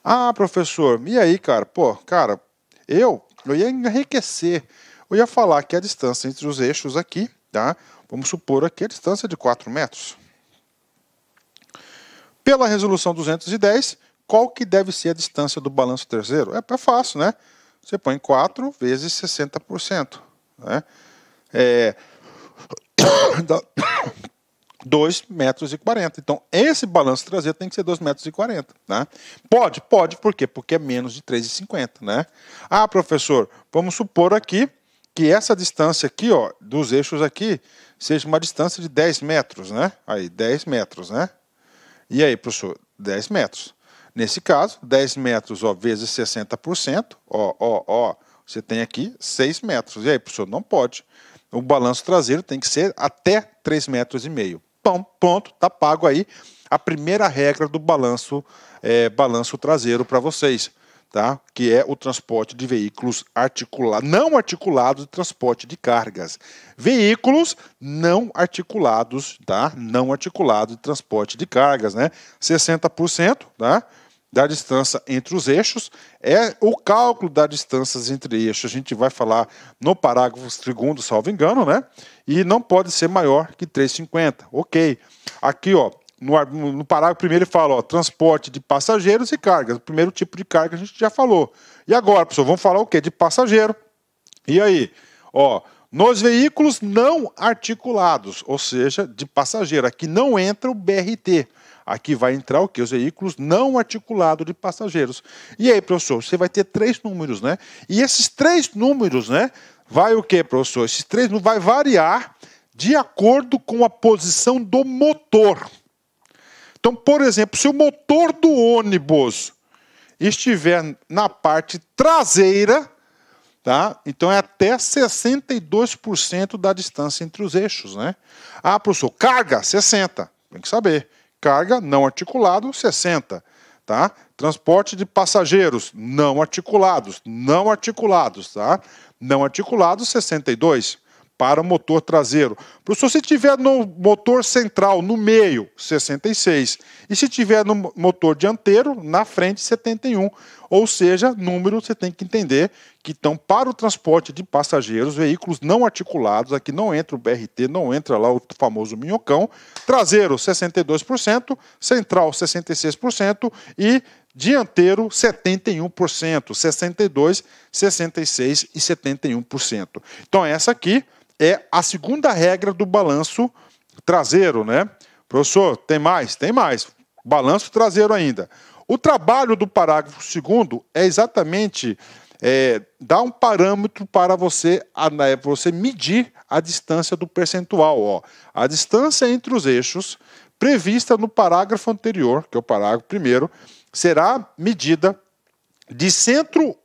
Ah, professor, e aí, cara? Pô, cara, eu, eu ia enriquecer. Eu ia falar que a distância entre os eixos aqui, tá? Vamos supor aqui a distância de 4 metros. Pela resolução 210, qual que deve ser a distância do balanço terceiro? É, é fácil, né? Você põe 4 vezes 60%. Né? É, 2 [coughs] metros e 40. Então, esse balanço traseiro tem que ser 2 metros e 40, né? Pode, pode, por quê? Porque é menos de 3,50, né? Ah, professor, vamos supor aqui que essa distância aqui, ó, dos eixos aqui, seja uma distância de 10 metros, né? Aí, 10 metros, né? E aí, professor, 10 metros. Nesse caso, 10 metros, ó, vezes 60%, ó, ó, ó, você tem aqui 6 metros. E aí, professor, não pode o balanço traseiro tem que ser até 3,5 metros. e meio. Pão, ponto, tá pago aí a primeira regra do balanço, é, balanço traseiro para vocês, tá? Que é o transporte de veículos articulados, não articulados de transporte de cargas. Veículos não articulados, tá? Não articulados de transporte de cargas, né? 60%, tá? da distância entre os eixos é o cálculo das distâncias entre eixos. A gente vai falar no parágrafo segundo, salvo engano, né? E não pode ser maior que 3,50. Ok. Aqui, ó, no, no parágrafo primeiro ele fala, ó, transporte de passageiros e cargas. O primeiro tipo de carga a gente já falou. E agora, pessoal, vamos falar o quê? De passageiro. E aí? Ó, nos veículos não articulados, ou seja, de passageiro. Aqui não entra o BRT. Aqui vai entrar o que? Os veículos não articulados de passageiros. E aí, professor, você vai ter três números, né? E esses três números, né? Vai o que, professor? Esses três números vai variar de acordo com a posição do motor. Então, por exemplo, se o motor do ônibus estiver na parte traseira, tá? Então é até 62% da distância entre os eixos, né? Ah, professor, carga 60, tem que saber carga não articulado, 60. Tá? Transporte de passageiros não articulados, não articulados, tá? Não articulados, 62 para o motor traseiro. Professor, se tiver no motor central, no meio, 66, e se tiver no motor dianteiro, na frente, 71. Ou seja, número você tem que entender que estão para o transporte de passageiros, veículos não articulados, aqui não entra o BRT, não entra lá o famoso minhocão, traseiro 62%, central 66% e dianteiro 71%, 62, 66 e 71%. Então essa aqui é a segunda regra do balanço traseiro, né? Professor, tem mais? Tem mais. Balanço traseiro ainda. O trabalho do parágrafo segundo é exatamente é, dar um parâmetro para você, né, você medir a distância do percentual. Ó. A distância entre os eixos prevista no parágrafo anterior, que é o parágrafo primeiro, será medida de centro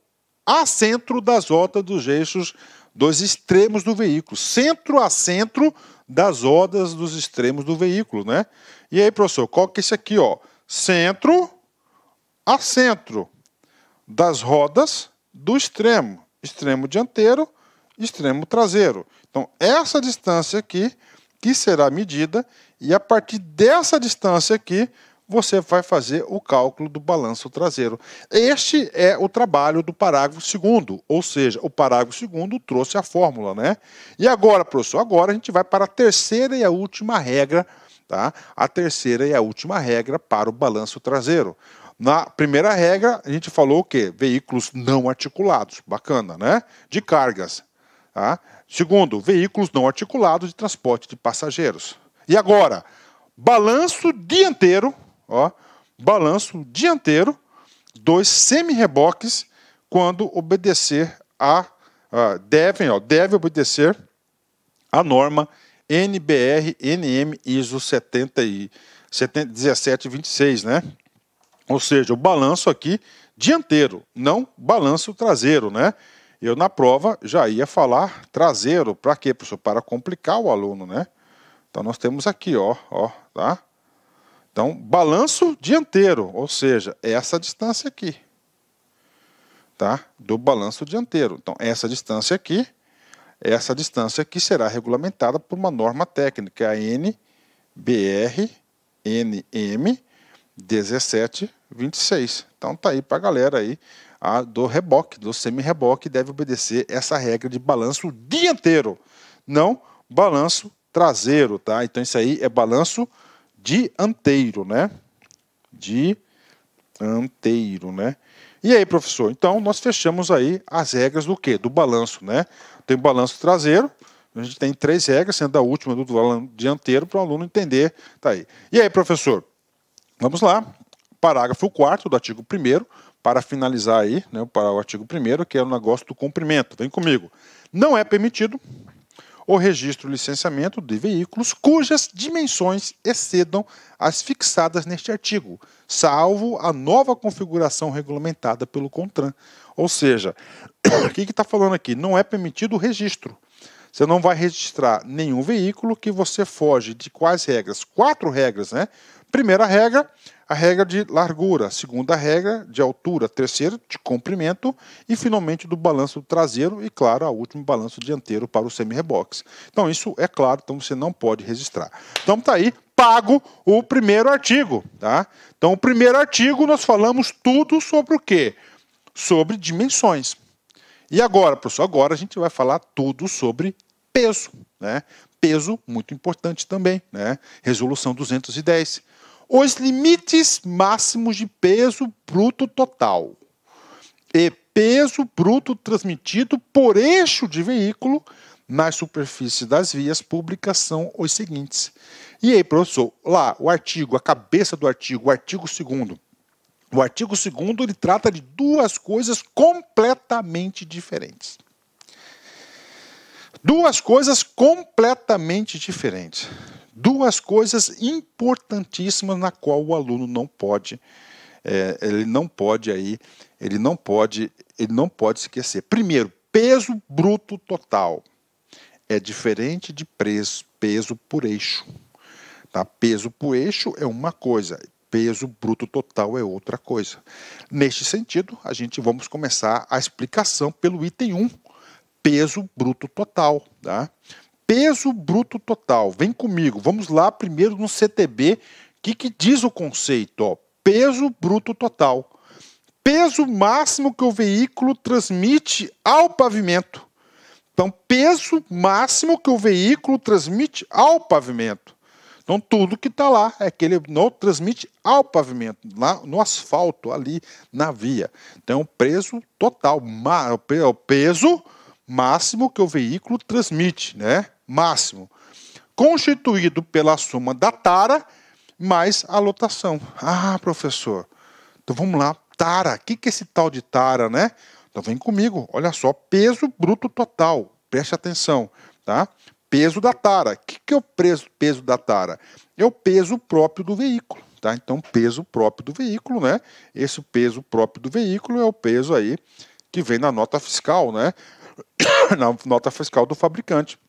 a centro das rotas dos eixos dos extremos do veículo, centro a centro das rodas dos extremos do veículo, né? E aí, professor, qual que é esse aqui, ó? Centro a centro das rodas do extremo, extremo dianteiro, extremo traseiro. Então, essa distância aqui que será medida e a partir dessa distância aqui você vai fazer o cálculo do balanço traseiro. Este é o trabalho do parágrafo segundo, ou seja, o parágrafo segundo trouxe a fórmula, né? E agora, professor, agora a gente vai para a terceira e a última regra, tá? A terceira e a última regra para o balanço traseiro. Na primeira regra, a gente falou o quê? Veículos não articulados, bacana, né? De cargas. Tá? Segundo, veículos não articulados de transporte de passageiros. E agora, balanço dianteiro Ó, balanço dianteiro, dois semi-reboques quando obedecer a. devem, ó, deve obedecer a norma NBR NM ISO 70 e 1726, né? Ou seja, o balanço aqui dianteiro, não balanço traseiro, né? Eu na prova já ia falar traseiro, para quê, professor? Para complicar o aluno, né? Então nós temos aqui, ó, ó, tá? Então, balanço dianteiro, ou seja, essa distância aqui, tá? Do balanço dianteiro. Então, essa distância aqui, essa distância aqui será regulamentada por uma norma técnica, a NBR NM 1726. Então, tá aí para a galera aí a do reboque, do semi-reboque, deve obedecer essa regra de balanço dianteiro, não balanço traseiro, tá? Então, isso aí é balanço dianteiro dianteiro, né? Dianteiro, né? E aí, professor, então nós fechamos aí as regras do que? Do balanço, né? Tem o balanço traseiro, a gente tem três regras, sendo a última do dianteiro para o aluno entender. Tá aí. E aí, professor? Vamos lá. Parágrafo 4 do artigo 1 para finalizar aí, né, para o artigo 1 que é o negócio do comprimento. Vem comigo. Não é permitido o registro e licenciamento de veículos cujas dimensões excedam as fixadas neste artigo, salvo a nova configuração regulamentada pelo CONTRAN. Ou seja, [coughs] o que está falando aqui? Não é permitido o registro. Você não vai registrar nenhum veículo que você foge de quais regras? Quatro regras, né? Primeira regra, a regra de largura, segunda regra de altura, terceira de comprimento e finalmente do balanço traseiro e claro, o último balanço dianteiro para o semi-rebox. Então isso é claro, então você não pode registrar. Então tá aí pago o primeiro artigo, tá? Então o primeiro artigo nós falamos tudo sobre o quê? Sobre dimensões. E agora, professor, agora a gente vai falar tudo sobre peso, né? Peso muito importante também, né? Resolução 210 os limites máximos de peso bruto total e peso bruto transmitido por eixo de veículo na superfície das vias públicas são os seguintes. E aí, professor, lá o artigo, a cabeça do artigo, o artigo 2 o artigo 2 ele trata de duas coisas completamente diferentes. Duas coisas completamente diferentes duas coisas importantíssimas na qual o aluno não pode é, ele não pode aí ele não pode ele não pode esquecer primeiro peso bruto total é diferente de preço, peso por eixo tá peso por eixo é uma coisa peso bruto total é outra coisa neste sentido a gente vamos começar a explicação pelo item 1 peso bruto total tá peso bruto total. Vem comigo, vamos lá primeiro no CTB. O que, que diz o conceito? Ó, peso bruto total. Peso máximo que o veículo transmite ao pavimento. Então, peso máximo que o veículo transmite ao pavimento. Então, tudo que está lá é que ele não transmite ao pavimento, lá no asfalto, ali na via. Então, o peso total, o peso máximo que o veículo transmite, né? máximo, constituído pela soma da tara mais a lotação. Ah, professor, então vamos lá. Tara, o que, que é esse tal de tara, né? Então vem comigo, olha só, peso bruto total, preste atenção, tá? Peso da tara. O que, que é o peso, peso da tara? É o peso próprio do veículo, tá? Então, peso próprio do veículo, né? Esse peso próprio do veículo é o peso aí que vem na nota fiscal, né? [coughs] na nota fiscal do fabricante.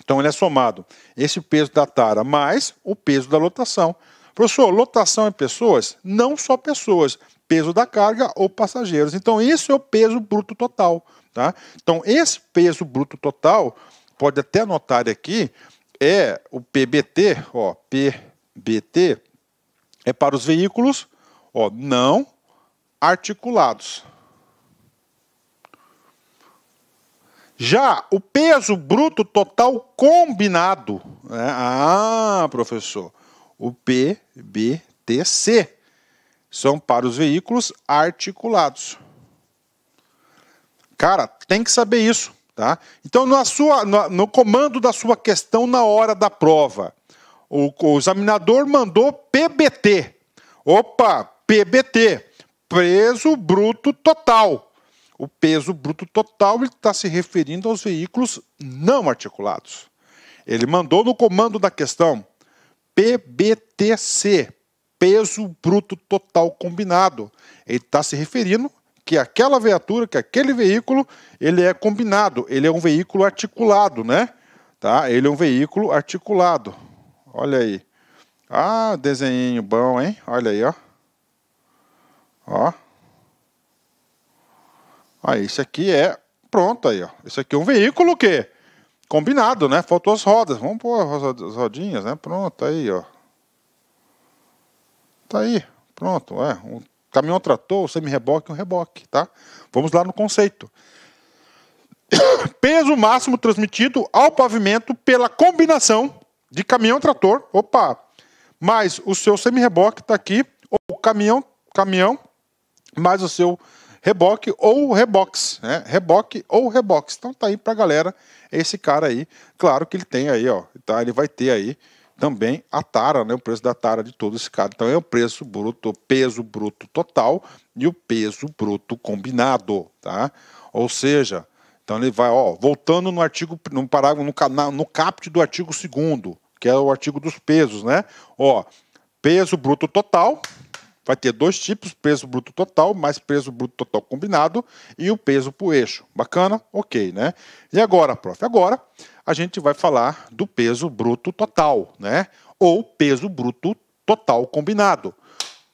Então ele é somado esse peso da tara mais o peso da lotação. Professor, lotação é pessoas? Não só pessoas, peso da carga ou passageiros. Então isso é o peso bruto total. Tá? Então esse peso bruto total, pode até anotar aqui, é o PBT, ó, PBT é para os veículos ó, não articulados. Já o peso bruto total combinado. Né? Ah, professor, o PBTC são para os veículos articulados. Cara, tem que saber isso, tá? Então, na sua, no, no comando da sua questão na hora da prova, o, o examinador mandou PBT. Opa, PBT, peso bruto total. O peso bruto total está se referindo aos veículos não articulados. Ele mandou no comando da questão PBTC, peso bruto total combinado. Ele está se referindo que aquela viatura, que aquele veículo, ele é combinado, ele é um veículo articulado, né? Tá? Ele é um veículo articulado. Olha aí. Ah, desenho bom, hein? Olha aí, ó. Ó. Aí, esse aqui é. Pronto aí, ó. Esse aqui é um veículo que. Combinado, né? Faltou as rodas. Vamos pôr as rodinhas, né? Pronto, aí, ó. Tá aí. Pronto, é. Um caminhão trator, um semi-reboque um reboque, tá? Vamos lá no conceito. [coughs] Peso máximo transmitido ao pavimento pela combinação de caminhão-trator, opa, mais o seu semi-reboque está aqui, ou caminhão, caminhão, mais o seu reboque ou rebox, né? Reboque ou rebox. Então tá aí pra galera esse cara aí. Claro que ele tem aí, ó, tá? Ele vai ter aí também a tara, né? O preço da tara de todo esse cara. Então é o preço bruto, o peso bruto total e o peso bruto combinado, tá? Ou seja, então ele vai, ó, voltando no artigo, no parágrafo, no, no caput do artigo 2 que é o artigo dos pesos, né? Ó, peso bruto total, vai ter dois tipos: peso bruto total mais peso bruto total combinado e o peso por eixo. Bacana? Ok, né? E agora, prof? Agora a gente vai falar do peso bruto total, né? Ou peso bruto total combinado.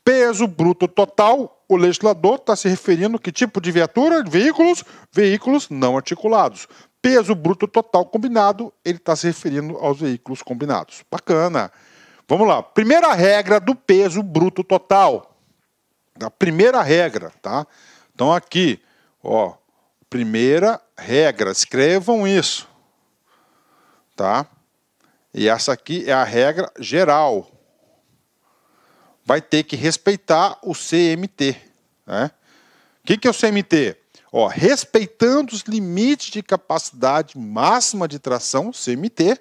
Peso bruto total, o legislador está se referindo que tipo de viatura? Veículos, veículos não articulados. Peso bruto total combinado, ele está se referindo aos veículos combinados. Bacana. Vamos lá. Primeira regra do peso bruto total. A primeira regra, tá? Então aqui, ó, primeira regra, escrevam isso. Tá? E essa aqui é a regra geral. Vai ter que respeitar o CMT, né? O que, que é o CMT? Ó, respeitando os limites de capacidade máxima de tração, CMT,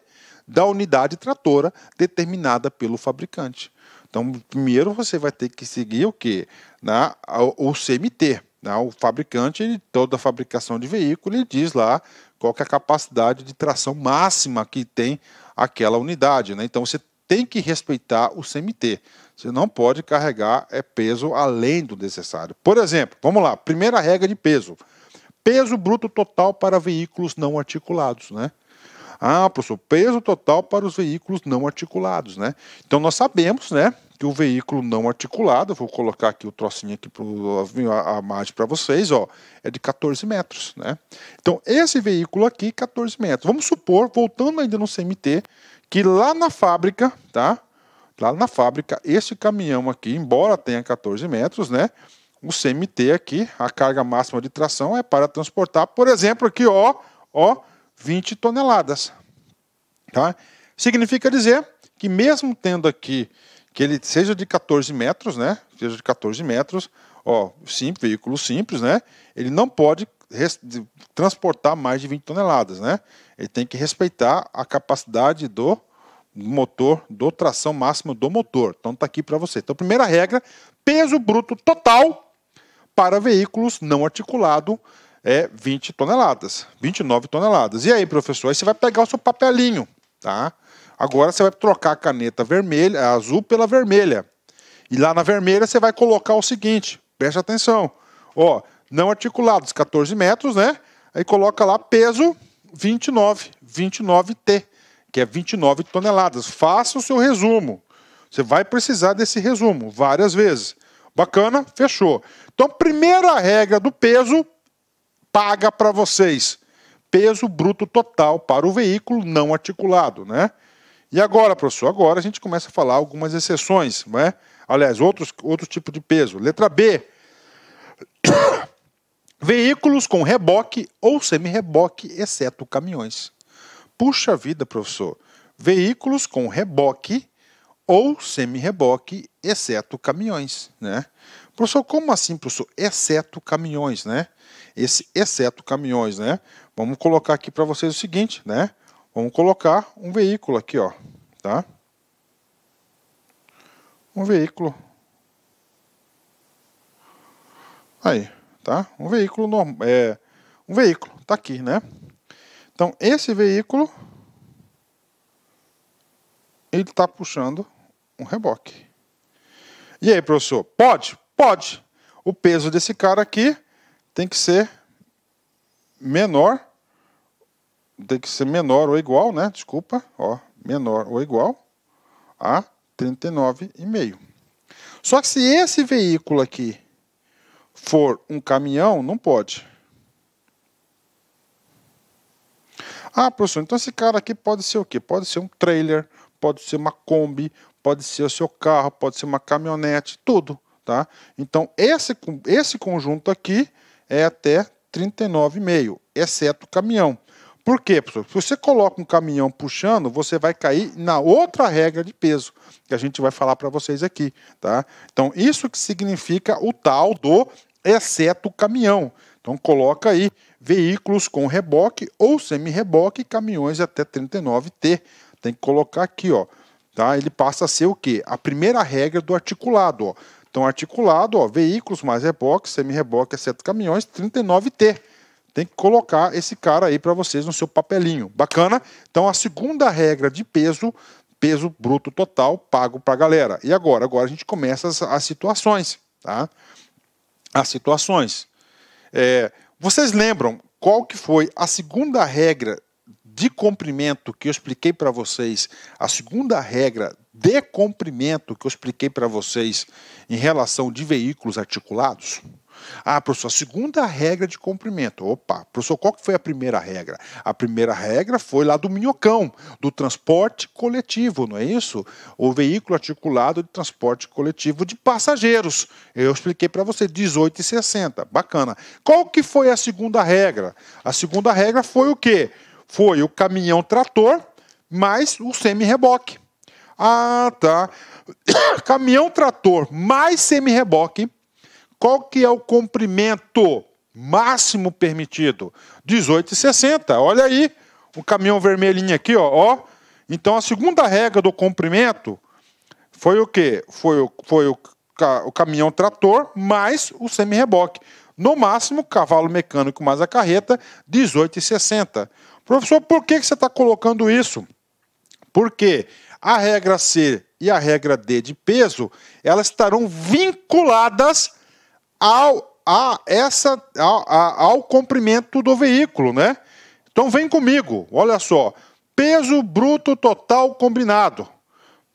da unidade tratora determinada pelo fabricante. Então, primeiro você vai ter que seguir o que? O CMT. Né? O fabricante, toda a fabricação de veículo, ele diz lá qual é a capacidade de tração máxima que tem aquela unidade. Né? Então, você tem que respeitar o CMT. Você não pode carregar é, peso além do necessário. Por exemplo, vamos lá, primeira regra de peso. Peso bruto total para veículos não articulados, né? Ah, professor, peso total para os veículos não articulados, né? Então nós sabemos, né, que o veículo não articulado, vou colocar aqui o trocinho aqui para a, a margem para vocês, ó, é de 14 metros, né? Então esse veículo aqui, 14 metros. Vamos supor, voltando ainda no CMT, que lá na fábrica, tá? Lá na fábrica, esse caminhão aqui, embora tenha 14 metros, né? O CMT aqui, a carga máxima de tração é para transportar, por exemplo, aqui, ó, ó, 20 toneladas. Tá? Significa dizer que mesmo tendo aqui que ele seja de 14 metros, né? Seja de 14 metros, ó, sim, veículo simples, né? Ele não pode transportar mais de 20 toneladas, né? Ele tem que respeitar a capacidade do motor, do tração máxima do motor. Então tá aqui para você. Então primeira regra, peso bruto total para veículos não articulado é 20 toneladas, 29 toneladas. E aí, professor, aí você vai pegar o seu papelinho, tá? Agora você vai trocar a caneta vermelha, azul pela vermelha. E lá na vermelha você vai colocar o seguinte, preste atenção. Ó, não articulados, 14 metros, né? Aí coloca lá peso 29, 29T, que é 29 toneladas. Faça o seu resumo. Você vai precisar desse resumo várias vezes. Bacana? Fechou. Então, primeira regra do peso, paga para vocês. Peso bruto total para o veículo não articulado, né? E agora, professor, agora a gente começa a falar algumas exceções, né? Aliás, outros, outro tipo de peso. Letra B. [coughs] Veículos com reboque ou semi-reboque, exceto caminhões. Puxa vida, professor. Veículos com reboque ou semi-reboque, exceto caminhões, né? Professor, como assim, professor? Exceto caminhões, né? Esse exceto caminhões, né? Vamos colocar aqui para vocês o seguinte, né? Vamos colocar um veículo aqui, ó, tá? Um veículo. Aí, tá? Um veículo normal, é, um veículo, tá aqui, né? Então, esse veículo ele está puxando um reboque. E aí, professor, pode? Pode. O peso desse cara aqui tem que ser menor, tem que ser menor ou igual, né? Desculpa, ó, menor ou igual a 39,5. Só que se esse veículo aqui for um caminhão, não pode. Ah, professor, então esse cara aqui pode ser o quê? Pode ser um trailer, pode ser uma Kombi, pode ser o seu carro, pode ser uma caminhonete, tudo. Tá? Então, esse, esse conjunto aqui é até 39,5, exceto o caminhão. Por quê, professor? Se você coloca um caminhão puxando, você vai cair na outra regra de peso, que a gente vai falar para vocês aqui, tá? Então, isso que significa o tal do exceto caminhão. Então, coloca aí veículos com reboque ou semi-reboque, caminhões até 39T. Tem que colocar aqui, ó. Tá? Ele passa a ser o quê? A primeira regra do articulado, ó então, articulado, ó, veículos mais reboque, semi-reboque, exceto caminhões, 39T. Tem que colocar esse cara aí para vocês no seu papelinho. Bacana? Então, a segunda regra de peso, peso bruto total pago para a galera. E agora? Agora a gente começa as, as situações, tá? As situações. É, vocês lembram qual que foi a segunda regra de comprimento que eu expliquei para vocês? A segunda regra de comprimento que eu expliquei para vocês em relação de veículos articulados? Ah, professor, a segunda regra de comprimento. Opa, professor, qual que foi a primeira regra? A primeira regra foi lá do minhocão, do transporte coletivo, não é isso? O veículo articulado de transporte coletivo de passageiros. Eu expliquei para você, 18,60. Bacana. Qual que foi a segunda regra? A segunda regra foi o quê? Foi o caminhão trator mais o semi-reboque. Ah, tá. [coughs] Caminhão trator mais semi-reboque. Qual que é o comprimento máximo permitido? 18,60. Olha aí, o caminhão vermelhinho aqui, ó, ó. Então a segunda regra do comprimento foi o quê? Foi o, foi o, o caminhão trator mais o semi-reboque. No máximo, cavalo mecânico mais a carreta, 18,60. Professor, por que, que você está colocando isso? Por quê? Porque a regra C e a regra D de peso, elas estarão vinculadas ao, a essa, ao, a, ao comprimento do veículo, né? Então vem comigo, olha só, peso bruto total combinado.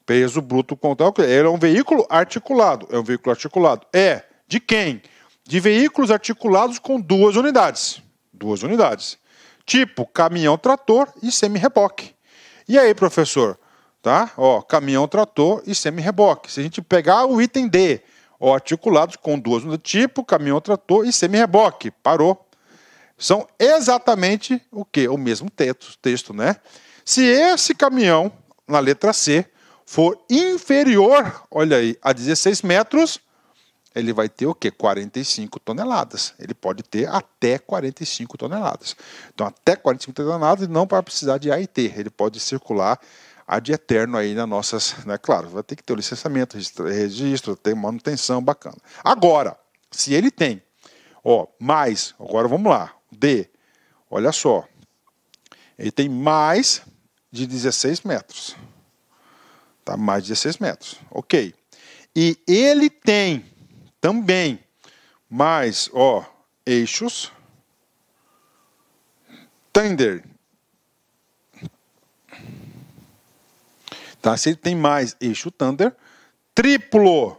Peso bruto total, ele é um veículo articulado, é um veículo articulado. É, de quem? De veículos articulados com duas unidades. Duas unidades. Tipo caminhão trator e semi-reboque. E aí, professor, Tá? Ó, caminhão, trator e semi-reboque. Se a gente pegar o item D, ó, articulados com duas do tipo, caminhão, trator e semi-reboque. Parou. São exatamente o que? O mesmo texto, texto, né? Se esse caminhão, na letra C, for inferior, olha aí, a 16 metros, ele vai ter o quê? 45 toneladas. Ele pode ter até 45 toneladas. Então, até 45 toneladas, não vai precisar de AIT. Ele pode circular há de eterno aí nas nossas. Né? Claro, vai ter que ter o licenciamento, registro, ter manutenção, bacana. Agora, se ele tem, ó, mais, agora vamos lá, D, olha só, ele tem mais de 16 metros. Tá, mais de 16 metros, ok. E ele tem também mais, ó, eixos, tender, Tá? Se ele tem mais eixo Thunder, triplo.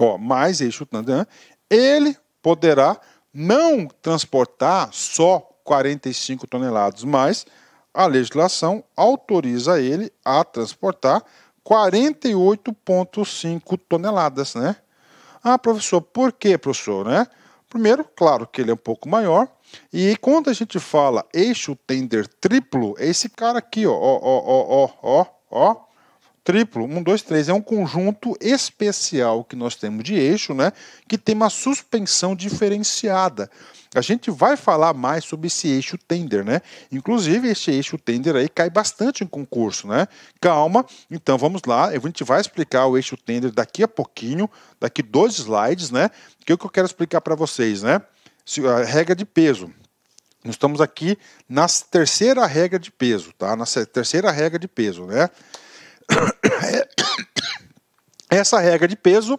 Ó, mais eixo Thunder, né? ele poderá não transportar só 45 toneladas, mas a legislação autoriza ele a transportar 48,5 toneladas, né? Ah, professor, por que, professor, né? Primeiro, claro que ele é um pouco maior, e quando a gente fala eixo tender triplo, é esse cara aqui, ó, ó, ó, ó, ó, ó, triplo, um, dois, três, é um conjunto especial que nós temos de eixo, né, que tem uma suspensão diferenciada. A gente vai falar mais sobre esse eixo tender, né? Inclusive, esse eixo tender aí cai bastante em concurso, né? Calma, então vamos lá. A gente vai explicar o eixo tender daqui a pouquinho, daqui dois slides, né? Que é o que eu quero explicar para vocês, né? a regra de peso. Nós estamos aqui na terceira regra de peso, tá? Na terceira regra de peso, né? [coughs] Essa regra de peso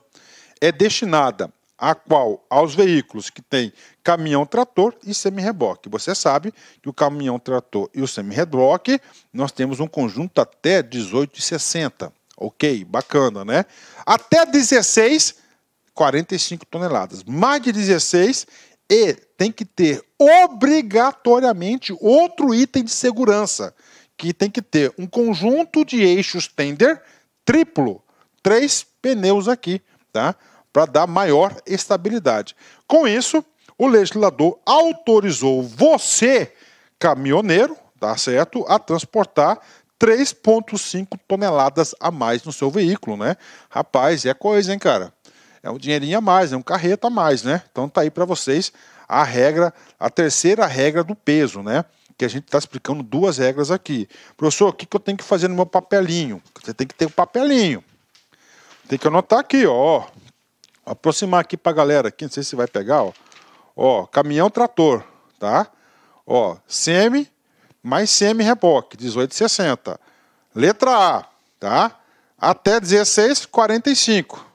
é destinada a qual aos veículos que têm caminhão trator e semi-reboque. Você sabe que o caminhão trator e o semi-reboque, nós temos um conjunto até 18,60. OK, bacana, né? Até 16 45 toneladas. Mais de 16 e tem que ter obrigatoriamente outro item de segurança, que tem que ter um conjunto de eixos tender triplo, três pneus aqui, tá? Para dar maior estabilidade. Com isso, o legislador autorizou você, caminhoneiro, tá certo, a transportar 3,5 toneladas a mais no seu veículo, né? Rapaz, é coisa, hein, cara? é um dinheirinho a mais, é um carreta a mais, né? Então tá aí para vocês a regra, a terceira regra do peso, né? Que a gente está explicando duas regras aqui. Professor, o que, que eu tenho que fazer no meu papelinho? Você tem que ter o um papelinho. Tem que anotar aqui, ó. Aproximar aqui para a galera, aqui, não sei se vai pegar, ó. Ó, caminhão trator, tá? Ó, semi mais semi reboque, 18,60. Letra A, tá? Até 16,45.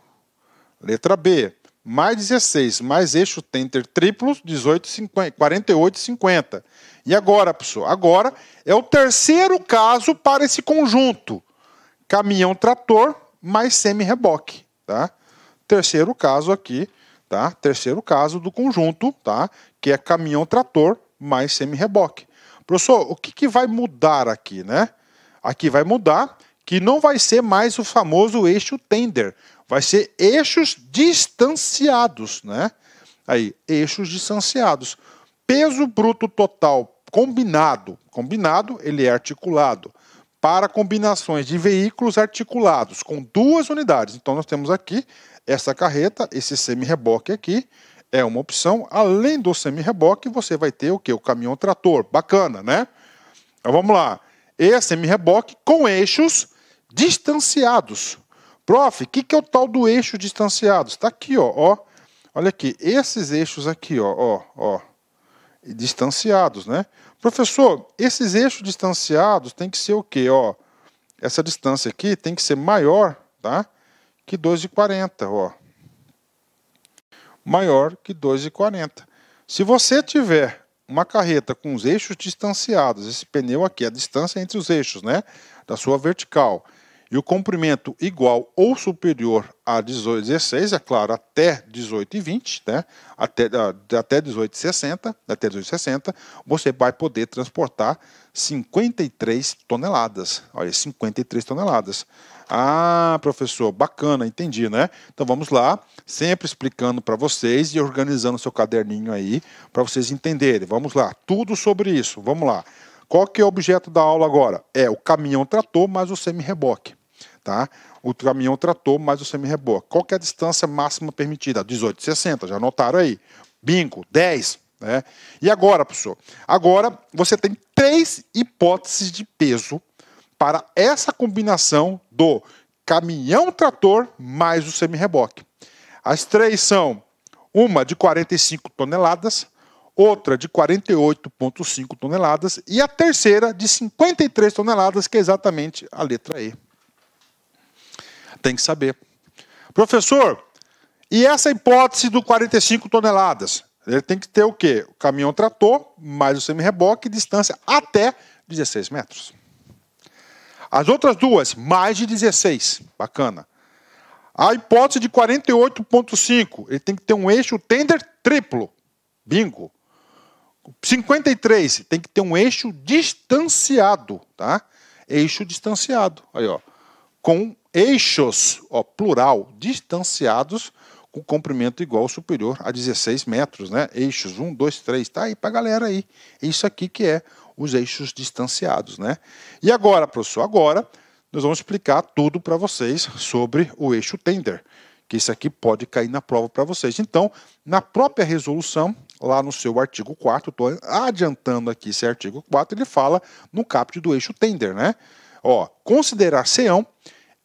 Letra B, mais 16, mais eixo tenter triplo, 48,50. E agora, pessoal? Agora é o terceiro caso para esse conjunto. Caminhão trator mais semi-reboque, tá? Terceiro caso aqui, tá? Terceiro caso do conjunto, tá? Que é caminhão trator mais semi-reboque. Professor, o que, que vai mudar aqui, né? Aqui vai mudar que não vai ser mais o famoso eixo tender, vai ser eixos distanciados, né? Aí, eixos distanciados. Peso bruto total combinado, combinado, ele é articulado para combinações de veículos articulados com duas unidades. Então nós temos aqui essa carreta, esse semi-reboque aqui, é uma opção. Além do semi-reboque, você vai ter o que? O caminhão trator. Bacana, né? Então vamos lá. Esse semi-reboque com eixos distanciados. Prof, o que, que é o tal do eixo distanciado? Está aqui, ó, ó. Olha aqui, esses eixos aqui, ó, ó, ó, distanciados, né? Professor, esses eixos distanciados tem que ser o quê? Ó, essa distância aqui tem que ser maior, tá? Que 2,40, ó. Maior que 2,40. Se você tiver uma carreta com os eixos distanciados, esse pneu aqui, a distância entre os eixos, né? Da sua vertical e o comprimento igual ou superior a 1816, é claro, até 1820, né? até, ah, até 1860, até 1860, você vai poder transportar 53 toneladas. Olha, 53 toneladas. Ah, professor, bacana, entendi, né? Então vamos lá, sempre explicando para vocês e organizando seu caderninho aí para vocês entenderem. Vamos lá, tudo sobre isso. Vamos lá. Qual que é o objeto da aula agora? É o caminhão trator mais o semi-reboque. Tá? O caminhão trator mais o semi-reboque. Qual que é a distância máxima permitida? 18,60, já anotaram aí. Bingo, 10. Né? E agora, professor? Agora você tem três hipóteses de peso para essa combinação do caminhão-trator mais o semi-reboque. As três são uma de 45 toneladas, outra de 48,5 toneladas e a terceira de 53 toneladas, que é exatamente a letra E. Tem que saber. Professor, e essa hipótese do 45 toneladas? Ele tem que ter o quê? O caminhão trator, mais o semi-reboque, distância até 16 metros. As outras duas, mais de 16. Bacana. A hipótese de 48,5, ele tem que ter um eixo tender triplo. Bingo. 53, tem que ter um eixo distanciado, tá? Eixo distanciado, aí ó, com eixos, ó, plural, distanciados, com comprimento igual ou superior a 16 metros, né? Eixos 1, 2, 3, tá aí pra galera aí. Isso aqui que é os eixos distanciados, né? E agora, professor, agora nós vamos explicar tudo para vocês sobre o eixo tender, que isso aqui pode cair na prova para vocês. Então, na própria resolução, lá no seu artigo 4, estou adiantando aqui esse artigo 4, ele fala no capítulo do eixo tender, né? Ó, considerar seão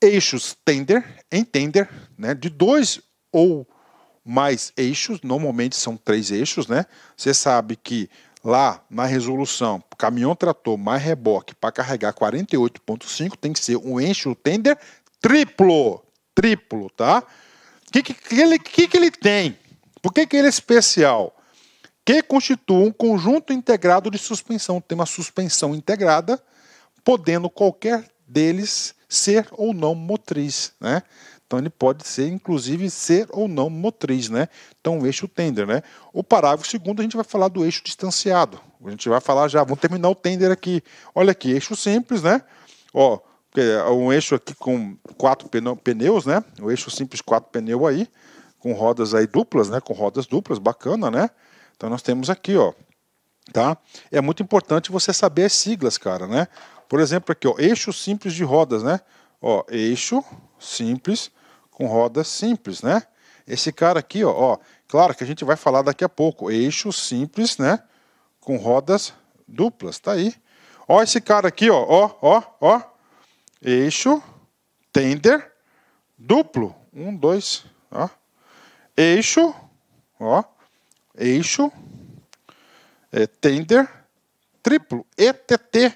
eixos tender, em tender, né, de dois ou mais eixos, normalmente são três eixos, né? Você sabe que lá na resolução, caminhão trator mais reboque para carregar 48.5 tem que ser um eixo tender triplo, triplo, tá? O que que, que, que, que, ele tem? Por que, que ele é especial? que constitua um conjunto integrado de suspensão, tem uma suspensão integrada, podendo qualquer deles ser ou não motriz, né? Então ele pode ser, inclusive, ser ou não motriz, né? Então o eixo tender, né? O parágrafo segundo a gente vai falar do eixo distanciado. A gente vai falar já, vamos terminar o tender aqui. Olha aqui, eixo simples, né? Ó, é um eixo aqui com quatro pneus, né? O eixo simples quatro pneu aí, com rodas aí duplas, né? Com rodas duplas, bacana, né? Então nós temos aqui, ó, tá? É muito importante você saber as siglas, cara, né? Por exemplo, aqui, ó, eixo simples de rodas, né? Ó, eixo simples com rodas simples, né? Esse cara aqui, ó, ó, claro que a gente vai falar daqui a pouco, eixo simples, né? Com rodas duplas, tá aí. Ó, esse cara aqui, ó, ó, ó, ó, eixo tender duplo, um, dois, ó. Eixo, ó, eixo, é, tender, triplo, ETT.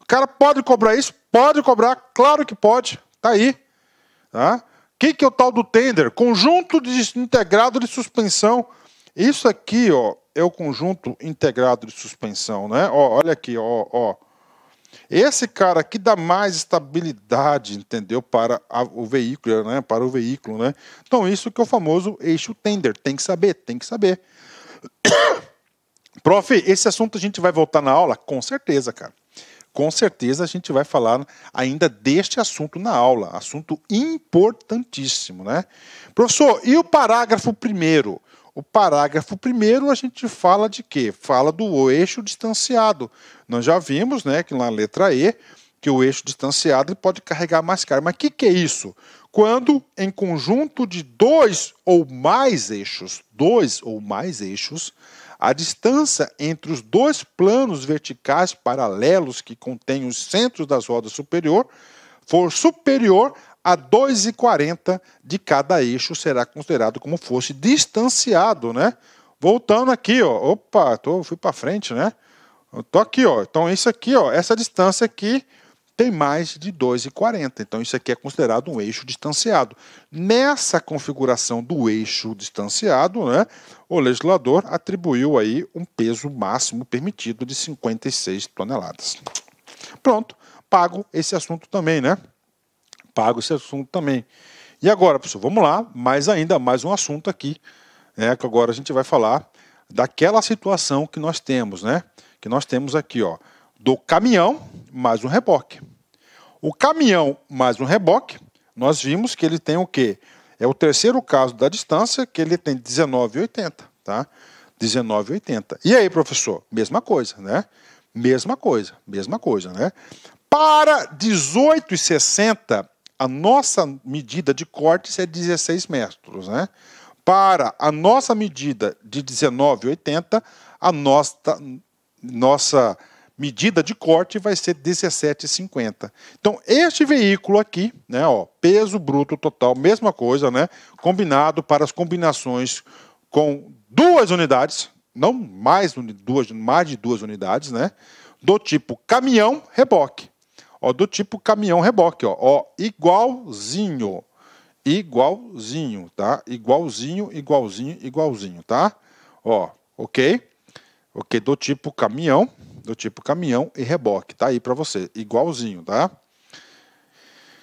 O cara pode cobrar isso? Pode cobrar, claro que pode. Tá aí. Tá? O que, que é o tal do tender? Conjunto de integrado de suspensão. Isso aqui, ó, é o conjunto integrado de suspensão, né? Ó, olha aqui, ó, ó. Esse cara aqui dá mais estabilidade, entendeu? Para a, o veículo, né? Para o veículo, né? Então, isso que é o famoso eixo tender. Tem que saber, tem que saber. [coughs] Prof, esse assunto a gente vai voltar na aula? Com certeza, cara. Com certeza a gente vai falar ainda deste assunto na aula. Assunto importantíssimo, né? Professor, e o parágrafo primeiro? O parágrafo primeiro a gente fala de quê? Fala do eixo distanciado. Nós já vimos, né, que na letra E que o eixo distanciado pode carregar mais carga. Mas o que, que é isso? Quando, em conjunto de dois ou mais eixos, dois ou mais eixos, a distância entre os dois planos verticais paralelos que contêm os centros das rodas superior for superior a 2,40 de cada eixo, será considerado como fosse distanciado, né? Voltando aqui, ó. Opa, tô, fui para frente, né? Eu tô aqui, ó. Então, isso aqui, ó, essa distância aqui tem mais de 2,40. Então isso aqui é considerado um eixo distanciado. Nessa configuração do eixo distanciado, né, o legislador atribuiu aí um peso máximo permitido de 56 toneladas. Pronto, pago esse assunto também, né? Pago esse assunto também. E agora, pessoal, vamos lá, mais ainda, mais um assunto aqui, né, que agora a gente vai falar daquela situação que nós temos, né? Que nós temos aqui, ó, do caminhão mais um reboque. O caminhão mais um reboque, nós vimos que ele tem o quê? É o terceiro caso da distância, que ele tem 19,80, tá? 19,80. E aí, professor? Mesma coisa, né? Mesma coisa, mesma coisa, né? Para 18,60, a nossa medida de cortes é 16 metros, né? Para a nossa medida de 19,80, a nossa, nossa medida de corte vai ser 17,50. Então, este veículo aqui, né, ó, peso bruto total, mesma coisa, né, combinado para as combinações com duas unidades, não mais duas, mais de duas unidades, né, do tipo caminhão reboque. Ó, do tipo caminhão reboque, ó, ó, igualzinho. Igualzinho, tá? Igualzinho, igualzinho, igualzinho, tá? Ó, OK? OK, do tipo caminhão do tipo caminhão e reboque. Tá aí para você, igualzinho, tá?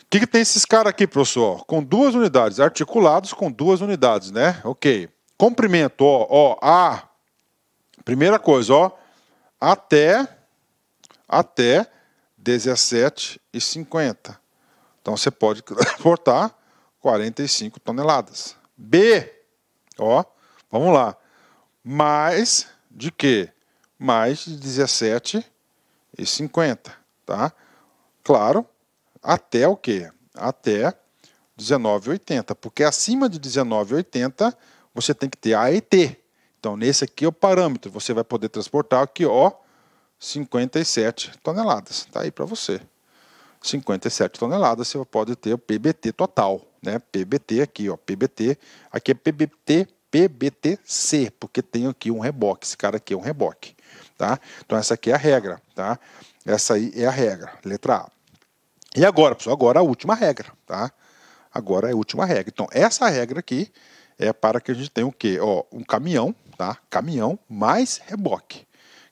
O que, que, tem esses caras aqui, professor? Com duas unidades, articulados com duas unidades, né? Ok. Comprimento, ó, ó, a. Primeira coisa, ó, até, até 17,50. Então você pode transportar [laughs] 45 toneladas. B, ó, vamos lá. Mais de quê? mais de 17,50, tá? Claro, até o quê? Até 19,80, porque acima de 19,80 você tem que ter AET. Então, nesse aqui é o parâmetro, você vai poder transportar aqui, ó, 57 toneladas, tá aí para você. 57 toneladas, você pode ter o PBT total, né? PBT aqui, ó, PBT, aqui é PBT, PBTC, porque tem aqui um reboque, esse cara aqui é um reboque tá? Então essa aqui é a regra, tá? Essa aí é a regra, letra A. E agora, pessoal, agora a última regra, tá? Agora é a última regra. Então essa regra aqui é para que a gente tenha o quê? Ó, um caminhão, tá? Caminhão mais reboque.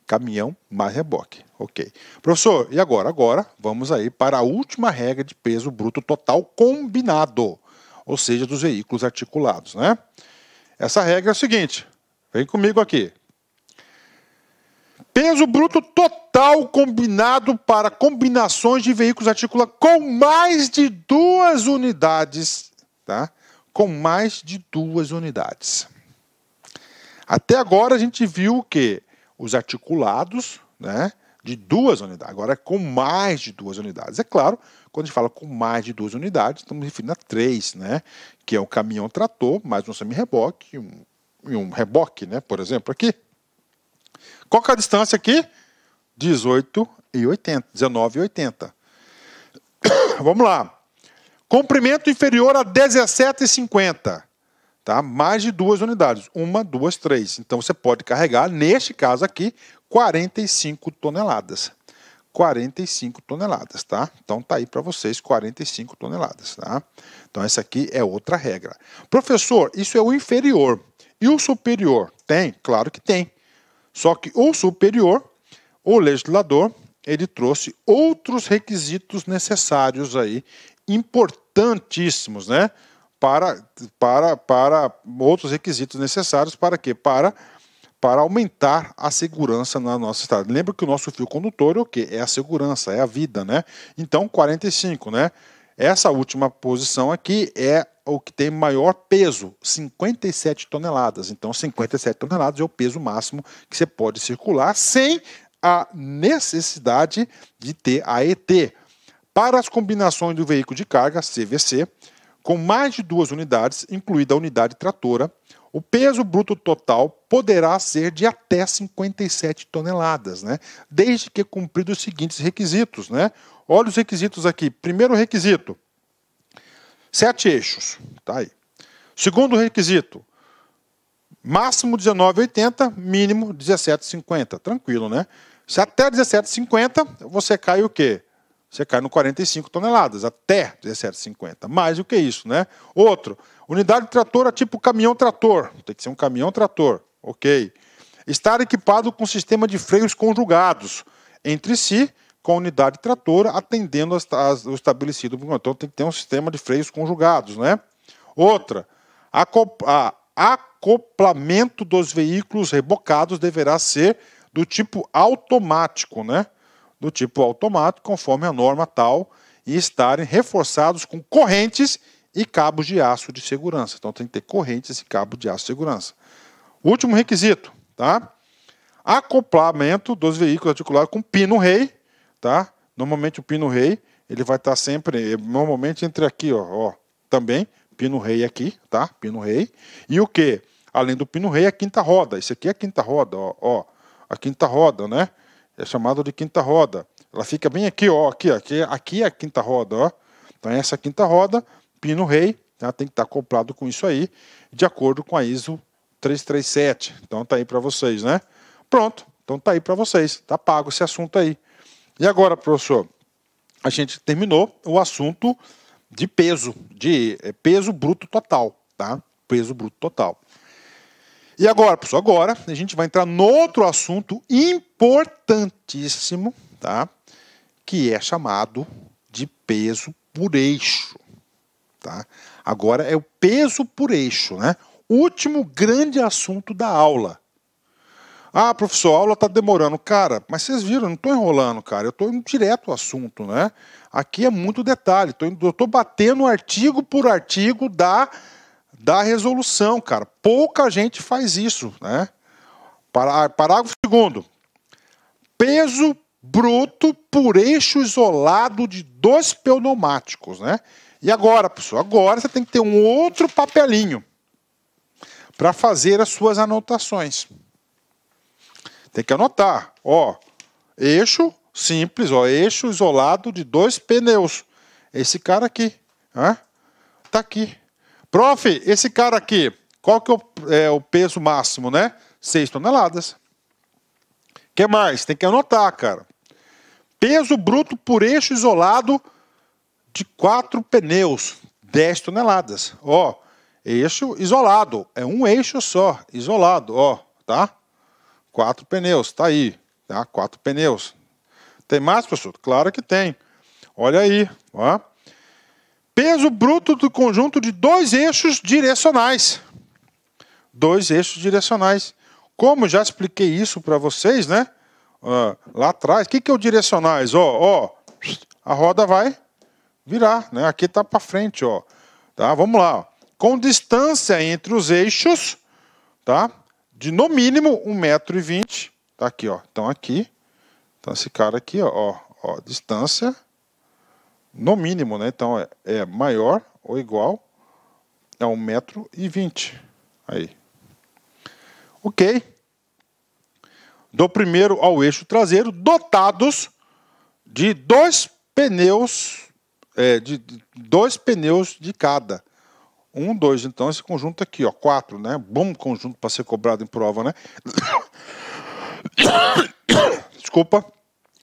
Caminhão mais reboque, ok. Professor, e agora? Agora vamos aí para a última regra de peso bruto total combinado, ou seja, dos veículos articulados, né? Essa regra é a seguinte, vem comigo aqui, Peso bruto total combinado para combinações de veículos articula com mais de duas unidades, tá? Com mais de duas unidades. Até agora a gente viu que os articulados, né, de duas unidades, agora é com mais de duas unidades. É claro, quando a gente fala com mais de duas unidades, estamos referindo a três, né, que é o caminhão trator mais um semi-reboque, um, um reboque, né, por exemplo, aqui qual que é a distância aqui? 18 e 80, 19 e 80. [coughs] Vamos lá. Comprimento inferior a 17,50. Tá? Mais de duas unidades. Uma, duas, três. Então você pode carregar, neste caso aqui, 45 toneladas. 45 toneladas, tá? Então tá aí para vocês 45 toneladas, tá? Então essa aqui é outra regra. Professor, isso é o inferior. E o superior? Tem? Claro que tem. Só que o superior, o legislador, ele trouxe outros requisitos necessários aí, importantíssimos, né? Para, para, para outros requisitos necessários para quê? Para, para aumentar a segurança na nossa cidade. Lembra que o nosso fio condutor é o quê? É a segurança, é a vida, né? Então, 45, né? Essa última posição aqui é é o que tem maior peso, 57 toneladas. Então, 57 toneladas é o peso máximo que você pode circular sem a necessidade de ter AET. Para as combinações do veículo de carga, CVC, com mais de duas unidades, incluída a unidade tratora, o peso bruto total poderá ser de até 57 toneladas, né? desde que cumpridos os seguintes requisitos. Né? Olha os requisitos aqui. Primeiro requisito: Sete eixos. Tá aí. Segundo requisito, máximo 19,80, mínimo 17,50. Tranquilo, né? Se até 17,50, você cai o quê? Você cai no 45 toneladas, até 17,50. Mais o que isso, né? Outro, unidade tratora é tipo caminhão-trator. Tem que ser um caminhão-trator, ok. Estar equipado com sistema de freios conjugados entre si com unidade tratora, atendendo as, as, o estabelecido. Então tem que ter um sistema de freios conjugados, né? Outra, acoplamento dos veículos rebocados deverá ser do tipo automático, né? Do tipo automático, conforme a norma tal, e estarem reforçados com correntes e cabos de aço de segurança. Então tem que ter correntes e cabo de aço de segurança. Último requisito, tá? Acoplamento dos veículos articulados com pino rei tá? Normalmente o pino rei, ele vai estar tá sempre, eh, normalmente entre aqui, ó, ó, também, pino rei aqui, tá? Pino rei. E o que? Além do pino rei, a quinta roda. Isso aqui é a quinta roda, ó, ó. A quinta roda, né? É chamado de quinta roda. Ela fica bem aqui, ó, aqui, aqui, aqui é a quinta roda, ó. Então é essa quinta roda, pino rei, ela tá? tem que estar tá acoplado com isso aí, de acordo com a ISO 337. Então tá aí para vocês, né? Pronto. Então tá aí para vocês. Tá pago esse assunto aí. E agora, professor, a gente terminou o assunto de peso, de eh, peso bruto total, tá? Peso bruto total. E agora, professor, agora a gente vai entrar no outro assunto importantíssimo, tá? Que é chamado de peso por eixo, tá? Agora é o peso por eixo, né? Último grande assunto da aula. Ah, professor, a aula está demorando. Cara, mas vocês viram, não estou enrolando, cara. Eu estou indo direto ao assunto, né? Aqui é muito detalhe. Tô, eu estou batendo artigo por artigo da, da resolução, cara. Pouca gente faz isso, né? Parágrafo segundo. Peso bruto por eixo isolado de dois pneumáticos, né? E agora, pessoal, agora você tem que ter um outro papelinho para fazer as suas anotações. Tem que anotar. Ó, eixo simples, ó, eixo isolado de dois pneus. Esse cara aqui, né? tá aqui. Prof, esse cara aqui, qual que é o, é, o peso máximo, né? 6 toneladas. que mais? Tem que anotar, cara. Peso bruto por eixo isolado de quatro pneus, 10 toneladas. Ó, eixo isolado, é um eixo só, isolado, ó, tá? Quatro pneus, tá aí. Tá? Quatro pneus. Tem mais, professor? Claro que tem. Olha aí. Ó. Peso bruto do conjunto de dois eixos direcionais. Dois eixos direcionais. Como já expliquei isso para vocês, né? Uh, lá atrás, o que, que é o direcionais? Ó, ó, a roda vai virar, né? Aqui tá para frente, ó. Tá? Vamos lá. Com distância entre os eixos, tá? de no mínimo 1,20m. Tá aqui, ó. Então aqui. Então esse cara aqui, ó, ó, distância no mínimo, né? Então é, é maior ou igual a 1,20m. Aí. OK. Do primeiro ao eixo traseiro, dotados de dois pneus é, de dois pneus de cada. Um, dois, então esse conjunto aqui, ó, quatro, né? Bom conjunto para ser cobrado em prova, né? [coughs] Desculpa.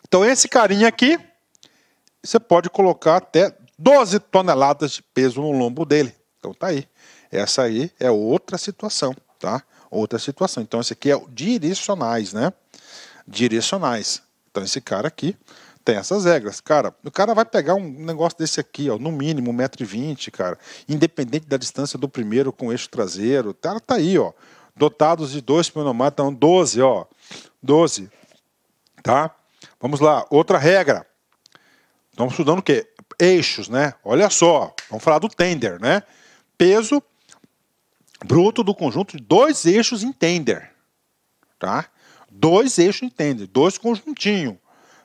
Então esse carinha aqui, você pode colocar até 12 toneladas de peso no lombo dele. Então tá aí. Essa aí é outra situação, tá? Outra situação. Então esse aqui é direcionais, né? Direcionais. Então esse cara aqui tem essas regras. Cara, o cara vai pegar um negócio desse aqui, ó, no mínimo 1,20m, cara, independente da distância do primeiro com eixo traseiro. O cara tá aí, ó. Dotados de dois pneumáticos, então 12, ó. 12. Tá? Vamos lá, outra regra. Estamos estudando o quê? Eixos, né? Olha só, vamos falar do tender, né? Peso bruto do conjunto de dois eixos em tender, tá? Dois eixos em tender, dois conjuntinhos.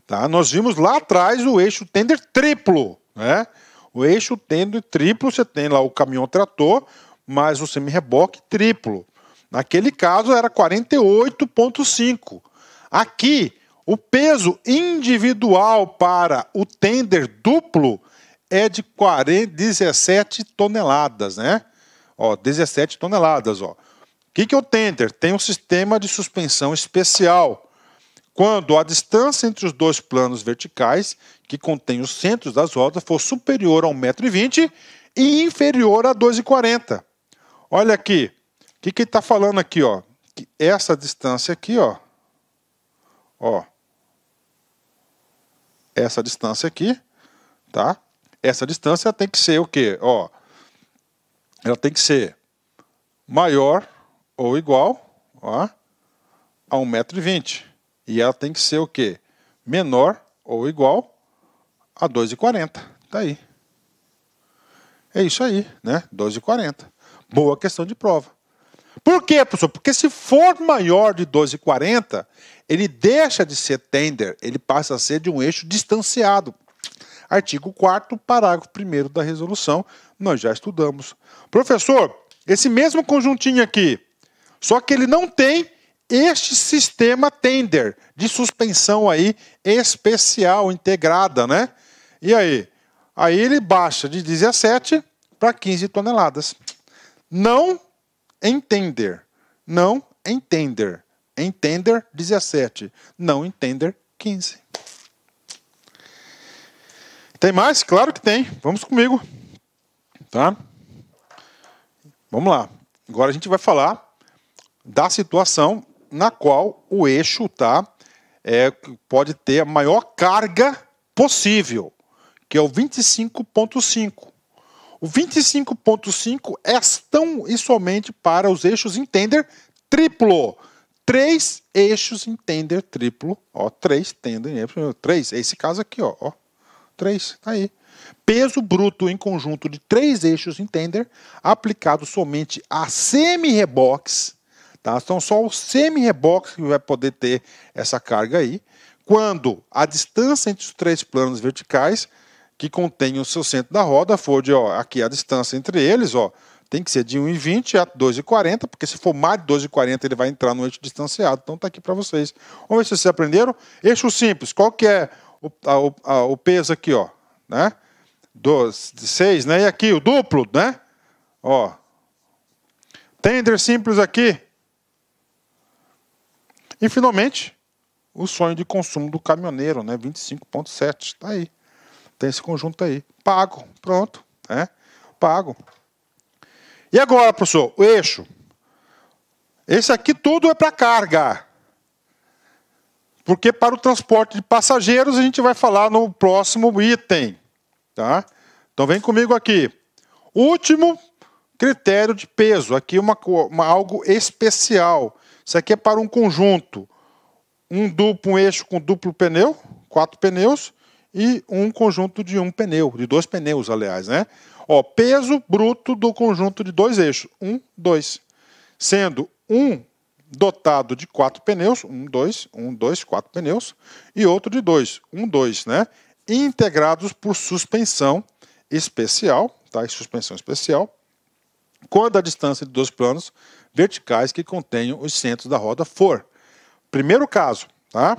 Tá? Nós vimos lá atrás o eixo tender triplo. Né? O eixo tender triplo, você tem lá o caminhão trator, mas o semi-reboque triplo. Naquele caso era 48,5. Aqui, o peso individual para o tender duplo é de 40, 17 toneladas, né? Ó, 17 toneladas, ó. O que, que é o tender? Tem um sistema de suspensão especial quando a distância entre os dois planos verticais, que contém os centros das rodas, for superior a 1,20m e inferior a 2,40m. Olha aqui, o que, que ele está falando aqui? Ó? Que essa distância aqui, ó, ó, essa distância aqui, tá? Essa distância tem que ser o quê? Ó, ela tem que ser maior ou igual ó, a 1,20m. E ela tem que ser o quê? Menor ou igual a 2,40. Está aí. É isso aí, né? 2,40. Boa questão de prova. Por quê, professor? Porque se for maior de 12,40, ele deixa de ser tender, ele passa a ser de um eixo distanciado. Artigo 4 parágrafo 1 da resolução, nós já estudamos. Professor, esse mesmo conjuntinho aqui, só que ele não tem este sistema tender de suspensão aí especial integrada, né? E aí? Aí ele baixa de 17 para 15 toneladas. Não entender. Não entender. Entender 17, não entender 15. Tem mais? Claro que tem. Vamos comigo. Tá? Vamos lá. Agora a gente vai falar da situação na qual o eixo tá, é, pode ter a maior carga possível, que é o 25,5. O 25,5 é tão e somente para os eixos entender triplo. Três eixos entender triplo. Ó, três tender, Três. É esse caso aqui, ó. ó três. Tá aí. Peso bruto em conjunto de três eixos entender aplicado somente a semi-reboques Tá? Então, só o semi-reboque que vai poder ter essa carga aí, quando a distância entre os três planos verticais que contém o seu centro da roda for de, ó, aqui a distância entre eles, ó, tem que ser de 1,20 a 2,40, porque se for mais de 2,40 ele vai entrar no eixo distanciado. Então tá aqui para vocês. Vamos ver se vocês aprenderam. Eixo simples, qual que é o, a, a, o peso aqui, ó, né? Dois, seis, né? E aqui o duplo, né? Ó. Tender simples aqui, e finalmente, o sonho de consumo do caminhoneiro, né? 25,7. Tá aí. Tem esse conjunto aí. Pago. Pronto. Né? Pago. E agora, professor, o eixo. Esse aqui tudo é para carga. Porque para o transporte de passageiros a gente vai falar no próximo item. Tá? Então vem comigo aqui. Último critério de peso. Aqui uma, uma algo especial isso aqui é para um conjunto. Um duplo, um eixo com duplo pneu, quatro pneus, e um conjunto de um pneu, de dois pneus, aliás, né? Ó, peso bruto do conjunto de dois eixos, um, dois. Sendo um dotado de quatro pneus, um, dois, um, dois, quatro pneus, e outro de dois, um, dois, né? Integrados por suspensão especial, tá? E suspensão especial, quando a distância de dois planos verticais que contenham os centros da roda for. Primeiro caso, tá?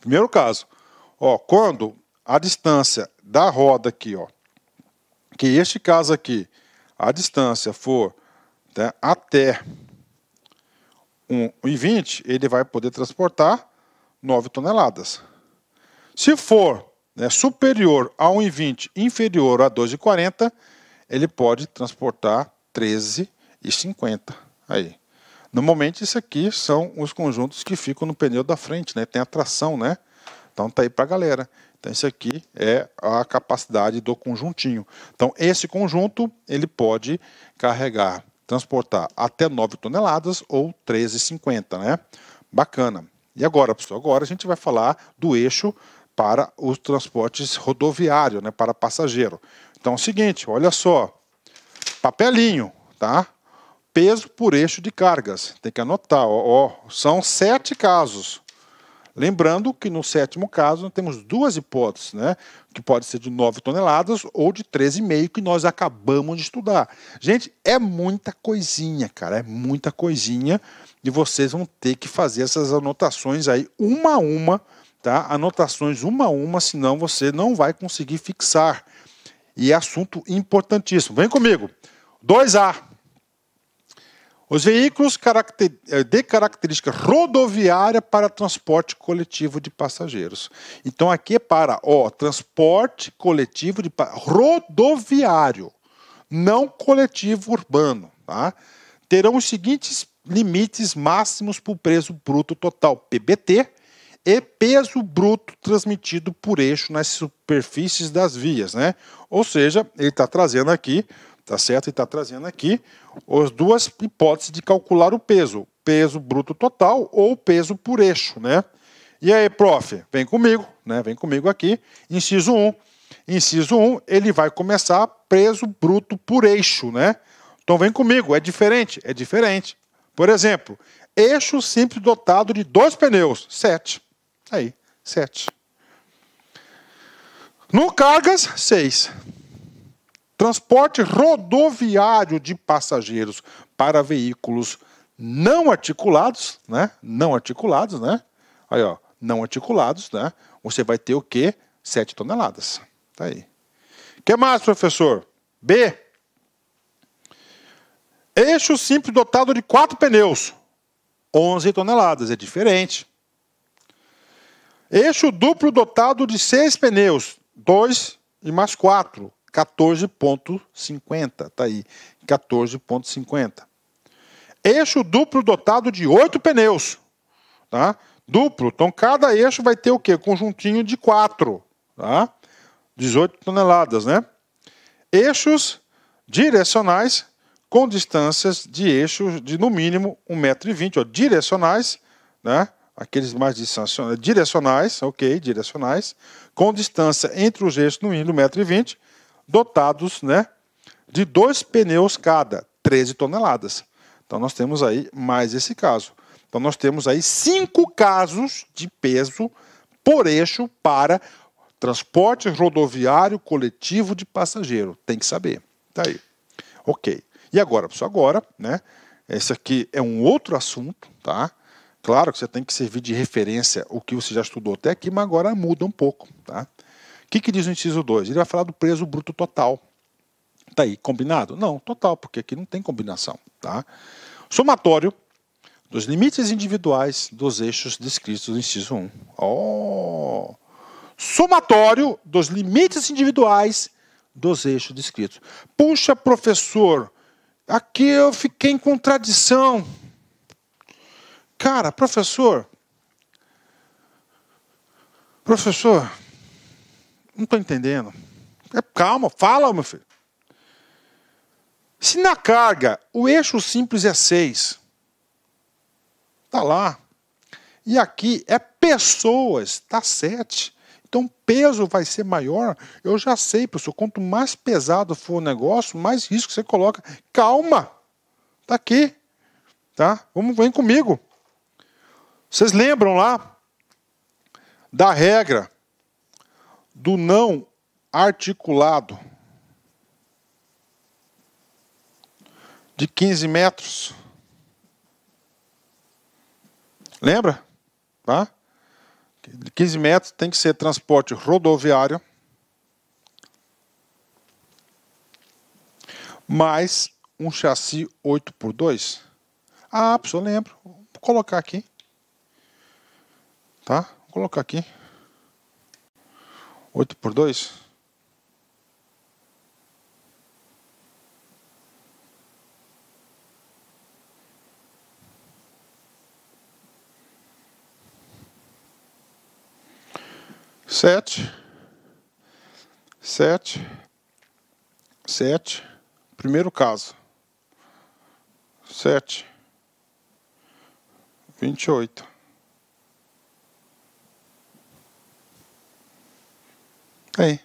Primeiro caso, ó, quando a distância da roda aqui, ó, que este caso aqui, a distância for tá, até 1,20, ele vai poder transportar 9 toneladas. Se for né, superior a 1,20, inferior a 2,40, ele pode transportar e 50. Aí. Normalmente isso aqui são os conjuntos que ficam no pneu da frente, né? Tem a tração, né? Então tá aí para galera. Então isso aqui é a capacidade do conjuntinho. Então esse conjunto ele pode carregar, transportar até 9 toneladas ou 13,50, né? Bacana. E agora, pessoal, agora a gente vai falar do eixo para os transportes rodoviário, né, para passageiro. Então é o seguinte, olha só, Papelinho, tá? Peso por eixo de cargas. Tem que anotar, ó, ó. São sete casos. Lembrando que no sétimo caso temos duas hipóteses, né? Que pode ser de 9 toneladas ou de 13,5 que nós acabamos de estudar. Gente, é muita coisinha, cara, é muita coisinha e vocês vão ter que fazer essas anotações aí uma a uma, tá? Anotações uma a uma, senão você não vai conseguir fixar. E é assunto importantíssimo. Vem comigo. 2A. Os veículos eh, de característica rodoviária para transporte coletivo de passageiros. Então, aqui é para ó, transporte coletivo de rodoviário, não coletivo urbano. Tá? Terão os seguintes limites máximos para o preço bruto total, PBT, e peso bruto transmitido por eixo nas superfícies das vias. Né? Ou seja, ele está trazendo aqui tá certo? E está trazendo aqui as duas hipóteses de calcular o peso, peso bruto total ou peso por eixo, né? E aí, prof, vem comigo, né? Vem comigo aqui, inciso 1. Inciso 1, ele vai começar peso bruto por eixo, né? Então vem comigo, é diferente, é diferente. Por exemplo, eixo simples dotado de dois pneus, 7. Aí, 7. No cargas, 6. Transporte rodoviário de passageiros para veículos não articulados, né? Não articulados, né? Aí, ó, não articulados, né? Você vai ter o quê? 7 toneladas. Tá aí. que mais, professor? B. Eixo simples dotado de quatro pneus. 11 toneladas, é diferente. Eixo duplo dotado de seis pneus, dois e mais quatro, 14,50. Está aí, 14,50. Eixo duplo dotado de oito pneus. Tá? Duplo. Então, cada eixo vai ter o quê? Conjuntinho de quatro. Tá? 18 toneladas, né? Eixos direcionais com distâncias de eixos de no mínimo 1,20m, direcionais, né? aqueles mais direcionais, ok, direcionais, com distância entre os eixos no mínimo 1,20m dotados né, de dois pneus cada, 13 toneladas. Então nós temos aí mais esse caso. Então nós temos aí cinco casos de peso por eixo para transporte rodoviário coletivo de passageiro. Tem que saber. Tá aí. Ok. E agora, pessoal, agora, né? Esse aqui é um outro assunto, tá? Claro que você tem que servir de referência o que você já estudou até aqui, mas agora muda um pouco, tá? O que, que diz o inciso 2? Ele vai falar do peso bruto total. Tá aí, combinado? Não, total, porque aqui não tem combinação. Tá? Somatório dos limites individuais dos eixos descritos no inciso 1. Oh! Somatório dos limites individuais dos eixos descritos. Puxa, professor, aqui eu fiquei em contradição. Cara, professor. Professor, não estou entendendo. É, calma, fala, meu filho. Se na carga o eixo simples é 6, tá lá. E aqui é pessoas, tá 7. Então peso vai ser maior. Eu já sei, pessoal, quanto mais pesado for o negócio, mais risco você coloca. Calma. Tá aqui. Tá? Vamos vem comigo. Vocês lembram lá da regra do não articulado de 15 metros. Lembra? Tá? De 15 metros tem que ser transporte rodoviário. Mais um chassi 8x2. Ah, pessoal, lembro. Vou colocar aqui. Tá? Vou colocar aqui. 8 por 2? Sete, sete, sete, primeiro caso, sete, vinte e oito. Aí.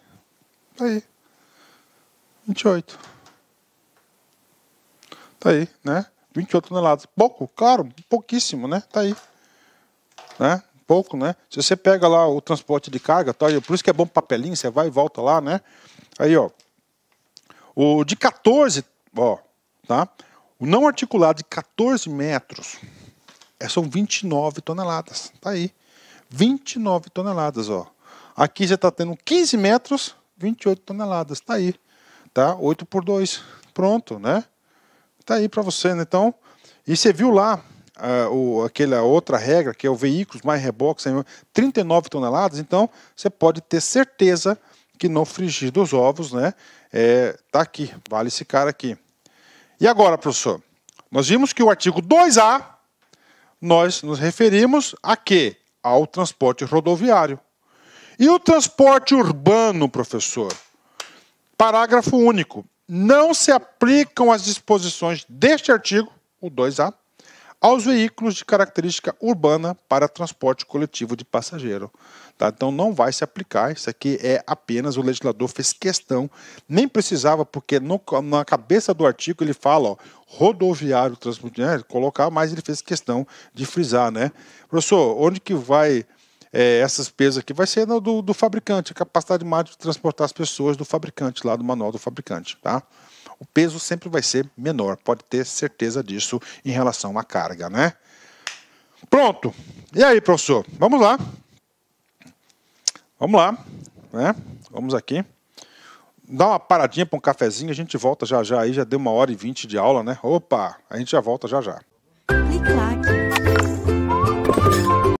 Aí. 28. Tá aí, né? 28 toneladas. Pouco, claro, pouquíssimo, né? Tá aí. Né? Pouco, né? Se você pega lá o transporte de carga, tá aí, por isso que é bom papelinho, você vai e volta lá, né? Aí, ó. O de 14, ó, tá? O não articulado de 14 metros é, são 29 toneladas. Tá aí. 29 toneladas, ó. Aqui já está tendo 15 metros, 28 toneladas. Está aí. Tá? 8 por 2. Pronto, né? Está aí para você, né? Então, e você viu lá ah, o, aquela outra regra, que é o veículos mais reboque, 39 toneladas, então você pode ter certeza que no frigir dos ovos, né? É, tá aqui, vale esse cara aqui. E agora, professor? Nós vimos que o artigo 2A, nós nos referimos a quê? Ao transporte rodoviário. E o transporte urbano, professor? Parágrafo único. Não se aplicam as disposições deste artigo, o 2A, aos veículos de característica urbana para transporte coletivo de passageiro. Tá? Então não vai se aplicar, isso aqui é apenas o legislador fez questão, nem precisava, porque no, na cabeça do artigo ele fala ó, rodoviário, né, colocar, mas ele fez questão de frisar, né? Professor, onde que vai é, essas pesas aqui vai ser do, do fabricante, a capacidade máxima de transportar as pessoas do fabricante, lá do manual do fabricante, tá? O peso sempre vai ser menor, pode ter certeza disso em relação à carga, né? Pronto. E aí, professor? Vamos lá. Vamos lá, né? Vamos aqui. Dá uma paradinha para um cafezinho, a gente volta já já aí, já deu uma hora e vinte de aula, né? Opa, a gente já volta já já. Clique,